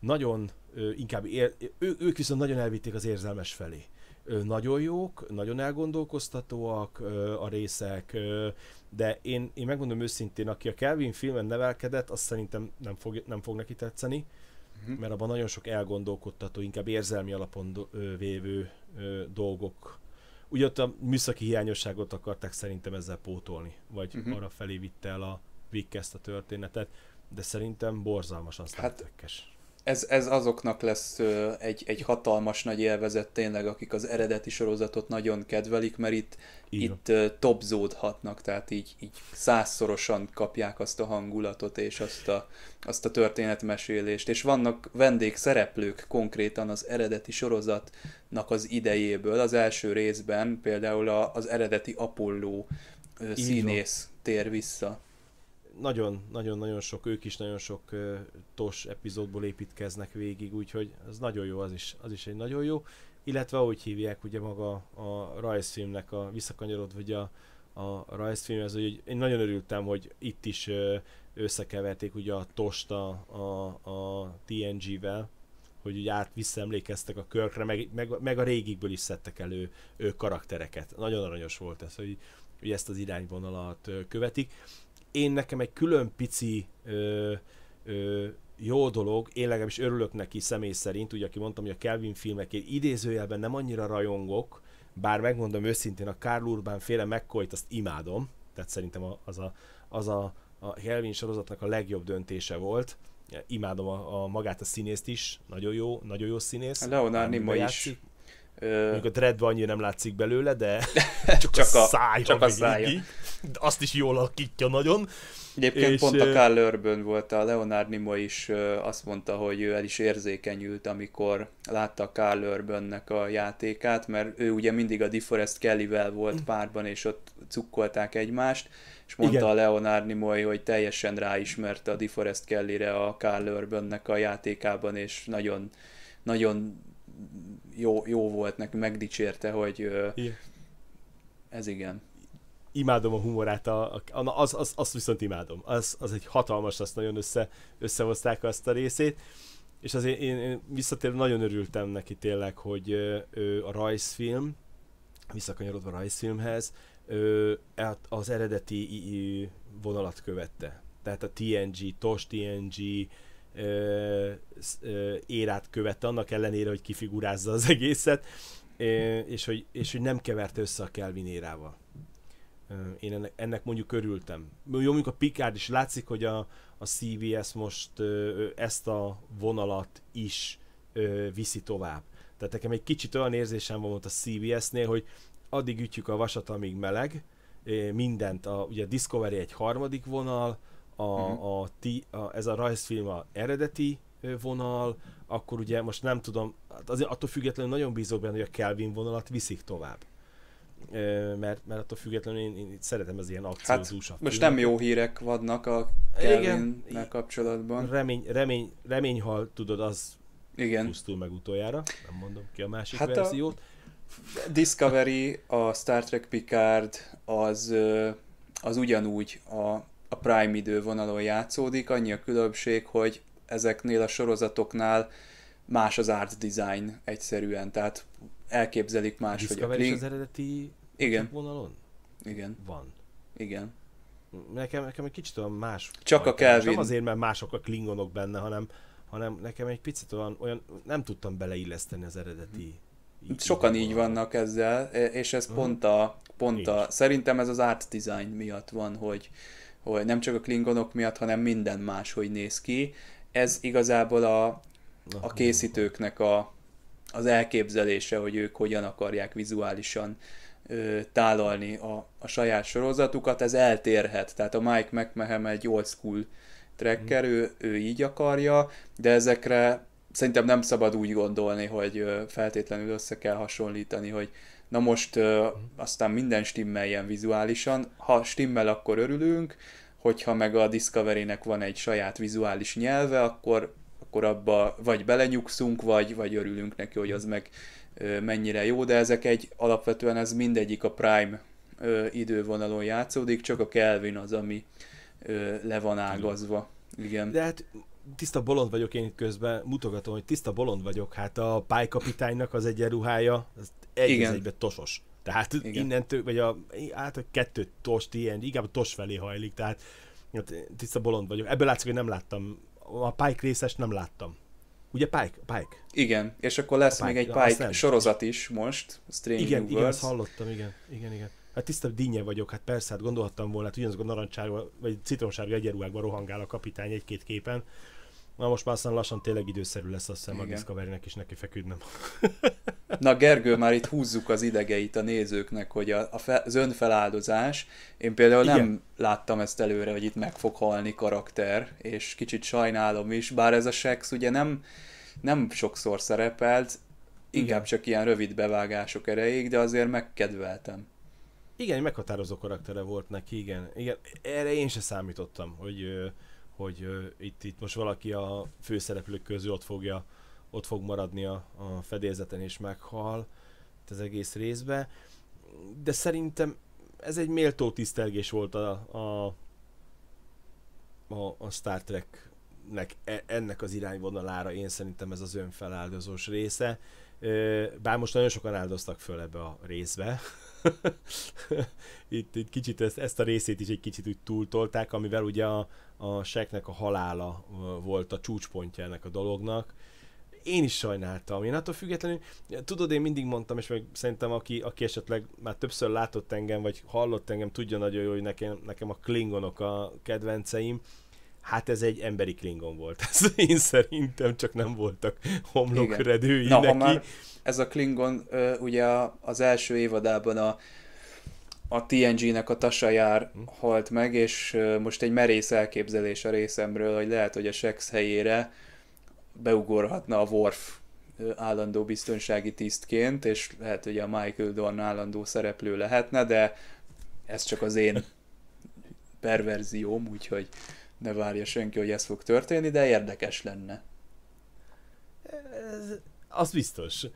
nagyon ö, inkább, ér, ő, ők viszont nagyon elvitték az érzelmes felé. Ö, nagyon jók, nagyon elgondolkoztatóak ö, a részek, ö, de én, én megmondom őszintén, aki a Kelvin filmen nevelkedett, azt szerintem nem fog, nem fog neki tetszeni uh-huh. mert abban nagyon sok elgondolkodtató, inkább érzelmi alapon do- vévő ö, dolgok. Ugye ott a műszaki hiányosságot akarták szerintem ezzel pótolni, vagy uh-huh. arra felé vitte el a Vick ezt a történetet, de szerintem borzalmasan hát, ez, ez azoknak lesz egy, egy hatalmas nagy élvezet tényleg, akik az eredeti sorozatot nagyon kedvelik, mert itt, Igen. itt topzódhatnak, tehát így, így százszorosan kapják azt a hangulatot és azt a, azt a történetmesélést. És vannak vendégszereplők konkrétan az eredeti sorozatnak az idejéből. Az első részben például a, az eredeti Apollo színész tér vissza nagyon-nagyon-nagyon sok, ők is nagyon sok uh, tos epizódból építkeznek végig, úgyhogy az nagyon jó, az is, az is egy nagyon jó. Illetve ahogy hívják ugye maga a rajzfilmnek a visszakanyarod vagy a, a rajzfilm, ez, hogy én nagyon örültem, hogy itt is uh, összekeverték ugye a tost a, a, a TNG-vel, hogy ugye át visszaemlékeztek a körkre, meg, meg, meg a régikből is szedtek elő ő karaktereket. Nagyon aranyos volt ez, hogy, hogy ezt az irányvonalat követik én nekem egy külön pici ö, ö, jó dolog, én legalábbis örülök neki személy szerint, ugye aki mondtam, hogy a Kelvin filmekért idézőjelben nem annyira rajongok, bár megmondom őszintén, a Karl Urban féle mccoy azt imádom, tehát szerintem az a, az a, a Kelvin sorozatnak a legjobb döntése volt, imádom a, a magát a színészt is, nagyon jó, nagyon jó színész. Leonard Nimoy is. Mondjuk a dreadbe annyira nem látszik belőle, de csak, csak a, a szája csak a szája. Azt is jól alakítja nagyon. Egyébként és, pont a Carl volt, a Leonard Nimoy is azt mondta, hogy ő el is érzékenyült, amikor látta a Carl a játékát, mert ő ugye mindig a DeForest Kellyvel volt mm. párban, és ott cukkolták egymást, és mondta igen. a Leonard Nimoy, hogy teljesen ráismerte a DeForest Kellyre a Carl a játékában, és nagyon, nagyon jó, jó volt neki, megdicsérte, hogy ö, igen. ez igen. Imádom a humorát, a, a, az, az, azt viszont imádom. Az, az egy hatalmas, azt nagyon össze, összehozták azt a részét. És azért én, én visszatérve nagyon örültem neki tényleg, hogy ö, a rajzfilm, visszakanyarodva a rajzfilmhez, ö, az eredeti vonalat követte. Tehát a TNG, TOS TNG, érát követte, annak ellenére, hogy kifigurázza az egészet, és, hogy, és hogy nem keverte össze a Kelvin érával. én ennek, ennek mondjuk örültem. Jó, mondjuk a Picard is látszik, hogy a, a CVS most ezt a vonalat is viszi tovább. Tehát nekem egy kicsit olyan érzésem van ott a CVS-nél, hogy addig ütjük a vasat, amíg meleg, mindent, a, ugye a Discovery egy harmadik vonal, a, uh-huh. a, ti, a, ez a rajzfilm a eredeti vonal, akkor ugye most nem tudom, hát azért attól függetlenül nagyon bízok benne, hogy a Kelvin vonalat viszik tovább. Mert, mert attól függetlenül én, én szeretem az ilyen akciózusat. Hát, most nem jó hírek vannak a Kelvinnel kapcsolatban. Remény, remény, remény, ha tudod, az igen. pusztul meg utoljára. Nem mondom ki a másik hát verziót. A Discovery, a Star Trek Picard, az, az ugyanúgy a a Prime idővonalon játszódik, annyi a különbség, hogy ezeknél a sorozatoknál más az art design egyszerűen, tehát elképzelik más, hogy a Kling... az eredeti Igen. vonalon? Igen. Van. Igen. Nekem, nekem egy kicsit olyan más. Csak a Kelvin. Nem azért, mert mások a klingonok benne, hanem, hanem nekem egy picit olyan, olyan nem tudtam beleilleszteni az eredeti. Így hmm. Sokan így vannak ezzel, és ez hmm. pont a, pont a, szerintem ez az art design miatt van, hogy, hogy nem csak a klingonok miatt, hanem minden más, hogy néz ki. Ez igazából a, a készítőknek a, az elképzelése, hogy ők hogyan akarják vizuálisan ö, tálalni a, a saját sorozatukat, ez eltérhet. Tehát a Mike McMahon egy old school tracker, mhm. ő, ő így akarja, de ezekre szerintem nem szabad úgy gondolni, hogy feltétlenül össze kell hasonlítani, hogy Na most ö, aztán minden stimmeljen vizuálisan. Ha stimmel, akkor örülünk, hogyha meg a Discovery-nek van egy saját vizuális nyelve, akkor, akkor abba vagy belenyugszunk, vagy, vagy örülünk neki, hogy az meg ö, mennyire jó, de ezek egy, alapvetően ez mindegyik a Prime ö, idővonalon játszódik, csak a Kelvin az, ami ö, le van ágazva. Igen. De hát tiszta bolond vagyok én itt közben, mutogatom, hogy tiszta bolond vagyok. Hát a pálykapitánynak az egyenruhája, az egy Igen. egybe tosos. Tehát Igen. innentől, vagy a, hát a kettő tost, ilyen, inkább a tos felé hajlik, tehát tiszta bolond vagyok. Ebből látszik, hogy nem láttam, a Pike részes nem láttam. Ugye Pike? Pike? Igen, és akkor lesz Pike, még egy Pike nem. sorozat is most, Strange Igen, New igen, Worlds. igen, hallottam, igen, igen, igen. Hát tiszta dinnye vagyok, hát persze, hát gondolhattam volna, hát ugyanazok a narancsárga, vagy citromsárga egyenruhákban rohangál a kapitány egy-két képen, Na most már aztán lassan tényleg időszerű lesz, a szem a discovery is neki feküdnem. Na Gergő, már itt húzzuk az idegeit a nézőknek, hogy a, a fe, az önfeláldozás, én például Igen. nem láttam ezt előre, hogy itt meg fog halni karakter, és kicsit sajnálom is, bár ez a Sex ugye nem, nem sokszor szerepelt, inkább Igen. csak ilyen rövid bevágások erejéig, de azért megkedveltem. Igen, meghatározó karaktere volt neki, igen. igen erre én se számítottam, hogy, hogy uh, itt, itt most valaki a főszereplők közül ott, fogja, ott fog maradni a, a fedélzeten és meghal itt az egész részbe. De szerintem ez egy méltó tisztelgés volt a, a, a, a Star Treknek, e, ennek az irányvonalára, én szerintem ez az önfeláldozós része bár most nagyon sokan áldoztak föl ebbe a részbe. itt, itt kicsit ezt, ezt a részét is egy kicsit úgy túltolták, amivel ugye a, a seknek a halála volt a csúcspontja ennek a dolognak. Én is sajnáltam. Én attól függetlenül, tudod, én mindig mondtam, és meg szerintem aki, aki esetleg már többször látott engem, vagy hallott engem, tudja nagyon jól, hogy nekem, nekem a klingonok a kedvenceim Hát ez egy emberi klingon volt. Ez én szerintem csak nem voltak homlokredői Na, neki. már ez a klingon ugye az első évadában a, a TNG-nek a tasajár hm. halt meg, és most egy merész elképzelés a részemről, hogy lehet, hogy a Sex helyére beugorhatna a Worf állandó biztonsági tisztként, és lehet, hogy a Michael Dorn állandó szereplő lehetne, de ez csak az én perverzióm, úgyhogy ne várja senki, hogy ez fog történni, de érdekes lenne. Ez, az biztos.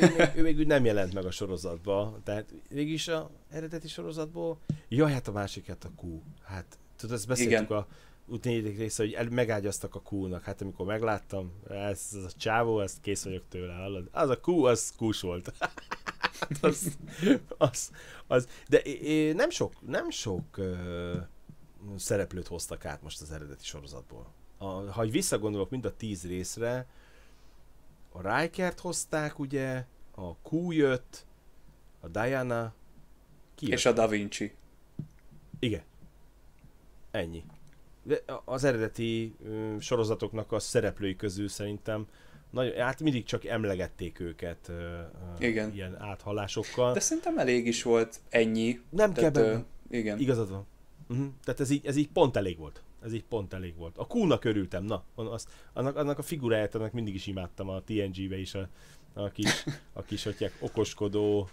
Ő még, ő még úgy nem jelent meg a sorozatba, tehát mégis a eredeti sorozatból, jaj, hát a másik, hát a Q. Hát, tudod, ezt beszéltük Igen. a út része, hogy megágyaztak a Q-nak. Hát amikor megláttam, ez, ez a csávó, ezt kész vagyok tőle, hallod? Az a Q, az q volt. az, az, az, de é, nem sok, nem sok szereplőt hoztak át most az eredeti sorozatból. A, ha visszagondolok mind a tíz részre, a Rikert hozták, ugye, a Q jött, a Diana, ki jött? És a Da Vinci. Igen. Ennyi. De az eredeti ö, sorozatoknak a szereplői közül szerintem nagyon, hát mindig csak emlegették őket ö, ö, igen. ilyen áthallásokkal. De szerintem elég is volt ennyi. Nem kell igen. Igazad van. Uh-huh. Tehát ez így, ez így pont elég volt. Ez így pont elég volt. A kúna körültem, örültem, na, az, annak, annak a figuráját, annak mindig is imádtam a TNG-be is, a, a kis, a kis hatják, okoskodó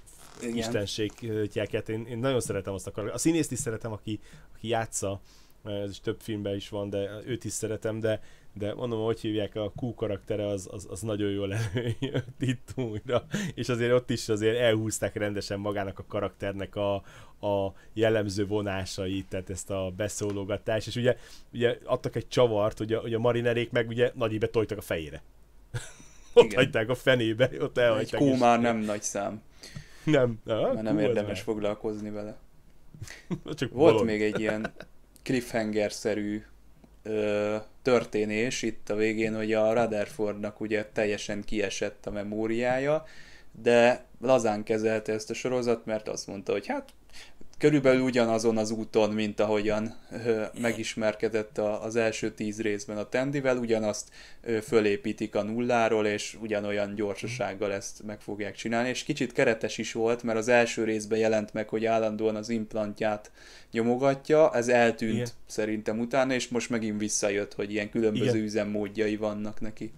istenségtyáket. Én, én nagyon szeretem azt a karakter. A színészt is szeretem, aki, aki játsza ez is több filmben is van, de őt is szeretem, de, de mondom, hogy hívják, a Q karaktere az, az, az nagyon jól előjött itt újra, és azért ott is azért elhúzták rendesen magának a karakternek a, a jellemző vonásait, tehát ezt a beszólogatás, és ugye, ugye adtak egy csavart, hogy a, hogy a marinerék meg ugye nagyibe tojtak a fejére. ott Igen. hagyták a fenébe, ott elhagyták. Egy már nem nagy szám. Nem. Na, Mert nem érdemes meg. foglalkozni vele. Csak Volt bolond. még egy ilyen cliffhanger-szerű ö, történés itt a végén, hogy a Rutherfordnak ugye teljesen kiesett a memóriája, de lazán kezelte ezt a sorozat, mert azt mondta, hogy hát körülbelül ugyanazon az úton, mint ahogyan ö, megismerkedett a, az első tíz részben a Tendivel, ugyanazt ö, fölépítik a nulláról, és ugyanolyan gyorsasággal ezt meg fogják csinálni, és kicsit keretes is volt, mert az első részben jelent meg, hogy állandóan az implantját nyomogatja, ez eltűnt Igen. szerintem utána, és most megint visszajött, hogy ilyen különböző Igen. üzemmódjai vannak neki.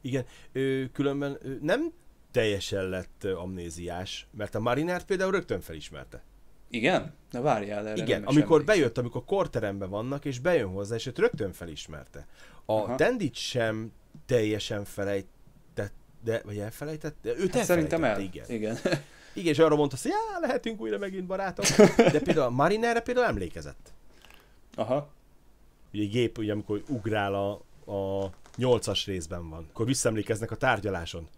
Igen, ö, különben ö, nem teljesen lett amnéziás, mert a Marinert például rögtön felismerte. Igen? Na várjál erre. Igen, amikor emlékszem. bejött, amikor korteremben vannak, és bejön hozzá, és őt rögtön felismerte. A Dendit sem teljesen felejtett, de, vagy elfelejtett? De őt hát szerintem el. Igen. igen. igen, és arra mondta, hogy já, lehetünk újra megint barátok. De például a Marinerre például emlékezett. Aha. Ugye gép, ugye, amikor ugrál a, a 8-as részben van, akkor visszaemlékeznek a tárgyaláson.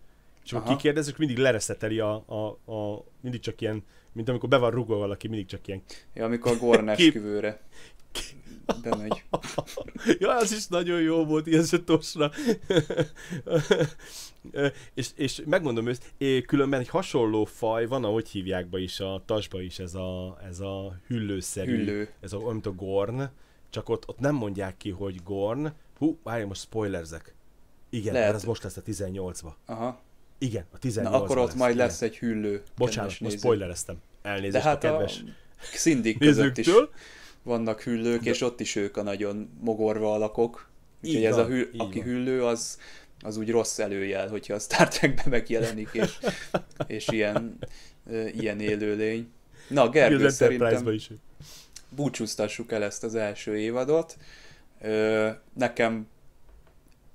És akkor kikérdezik, mindig lereszeteli a, a, a, mindig csak ilyen mint amikor be van rúgva valaki, mindig csak ilyen... Ja, amikor a Gornás kép... kívülre bemegy. ja, az is nagyon jó volt, ilyen se és, és megmondom őt, különben egy hasonló faj van, ahogy hívják be is a tasba is, ez a, ez a hüllőszerű, Hüllő. ez a, amit a gorn, csak ott, ott nem mondják ki, hogy gorn. Hú, várj, most spoilerzek. Igen, Lehet. ez most lesz a 18-ba. Aha. Igen, a 18 Na, akkor ott lesz. majd igen. lesz egy hüllő. Bocsánat, most spoilereztem. Elnézést De hát a kedves. A Szindik között is vannak hüllők, De... és ott is ők a nagyon mogorva alakok. Úgyhogy ez a hü- aki hüllő, az, az úgy rossz előjel, hogyha a Star Trekben megjelenik, és, és ilyen, ilyen élőlény. Na, Gergő, szerintem is. búcsúztassuk el ezt az első évadot. nekem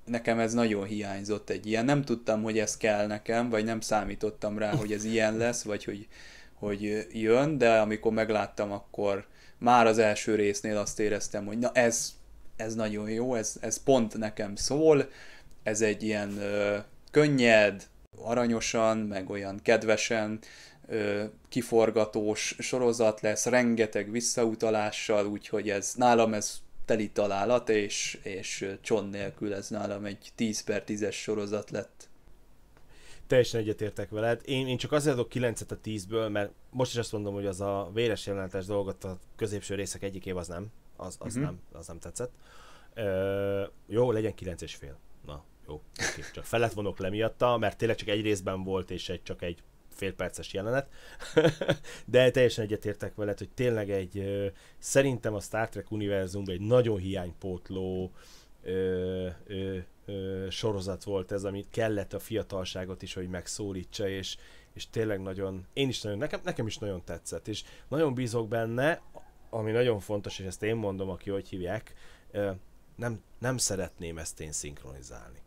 nekem ez nagyon hiányzott egy ilyen. Nem tudtam, hogy ez kell nekem, vagy nem számítottam rá, hogy ez ilyen lesz, vagy hogy, hogy jön, de amikor megláttam, akkor már az első résznél azt éreztem, hogy na ez, ez nagyon jó, ez, ez pont nekem szól, ez egy ilyen ö, könnyed, aranyosan, meg olyan kedvesen ö, kiforgatós sorozat lesz, rengeteg visszautalással, úgyhogy ez nálam ez teli találat, és, és Cson nélkül ez nálam egy 10 per 10-es sorozat lett. Teljesen egyetértek veled. Én, én csak azért adok 9-et a 10-ből, mert most is azt mondom, hogy az a véres jelenetes dolgot a középső részek év az nem. Az, az, mm-hmm. nem, az nem tetszett. Ö, jó, legyen 9 és fél. Na, jó. Okay. Csak felett vonok le miatta, mert tényleg csak egy részben volt, és egy, csak egy félperces jelenet, de teljesen egyetértek veled, hogy tényleg egy, szerintem a Star Trek univerzumban egy nagyon hiánypótló ö, ö, ö, sorozat volt ez, amit kellett a fiatalságot is, hogy megszólítsa, és, és tényleg nagyon, én is nagyon, nekem, nekem is nagyon tetszett, és nagyon bízok benne, ami nagyon fontos, és ezt én mondom, aki hogy hívják, nem, nem szeretném ezt én szinkronizálni.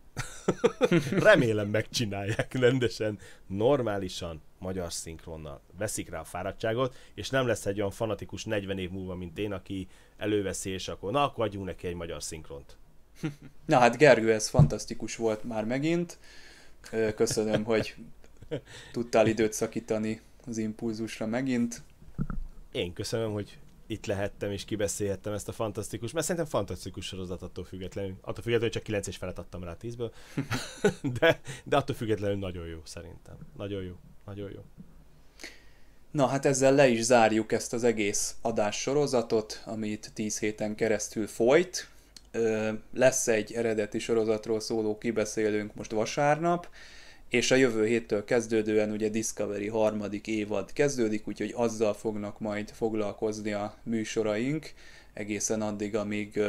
Remélem megcsinálják rendesen, normálisan, magyar szinkronnal. Veszik rá a fáradtságot, és nem lesz egy olyan fanatikus 40 év múlva, mint én, aki előveszi, és akkor na, akkor adjunk neki egy magyar szinkront. Na hát Gergő, ez fantasztikus volt már megint. Köszönöm, hogy tudtál időt szakítani az impulzusra megint. Én köszönöm, hogy itt lehettem és kibeszélhettem ezt a fantasztikus, mert szerintem fantasztikus sorozat attól függetlenül. Attól függetlenül csak 9 és felet adtam rá 10-ből, de, de attól függetlenül nagyon jó szerintem. Nagyon jó, nagyon jó. Na hát ezzel le is zárjuk ezt az egész adássorozatot, amit 10 héten keresztül folyt. Lesz egy eredeti sorozatról szóló kibeszélünk most vasárnap, és a jövő héttől kezdődően ugye Discovery harmadik évad kezdődik, úgyhogy azzal fognak majd foglalkozni a műsoraink egészen addig, amíg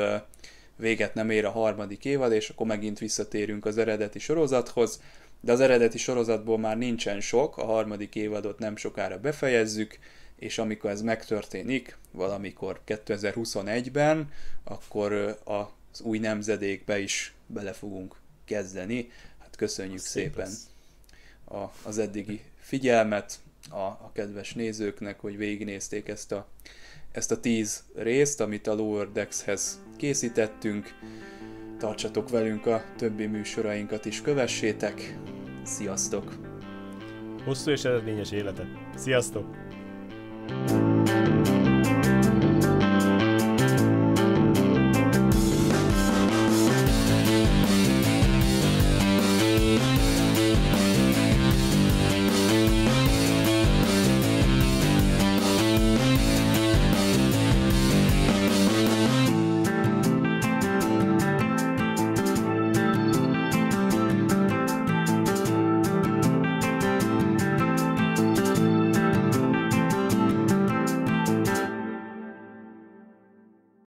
véget nem ér a harmadik évad, és akkor megint visszatérünk az eredeti sorozathoz, de az eredeti sorozatból már nincsen sok, a harmadik évadot nem sokára befejezzük, és amikor ez megtörténik, valamikor 2021-ben, akkor az új nemzedékbe is bele fogunk kezdeni, Köszönjük Szép szépen a, az eddigi figyelmet a, a kedves nézőknek, hogy végignézték ezt a, ezt a tíz részt, amit a Lower Decks-hez készítettünk. Tartsatok velünk a többi műsorainkat is, kövessétek! Sziasztok! Hosszú és eredményes életet! Sziasztok! thank you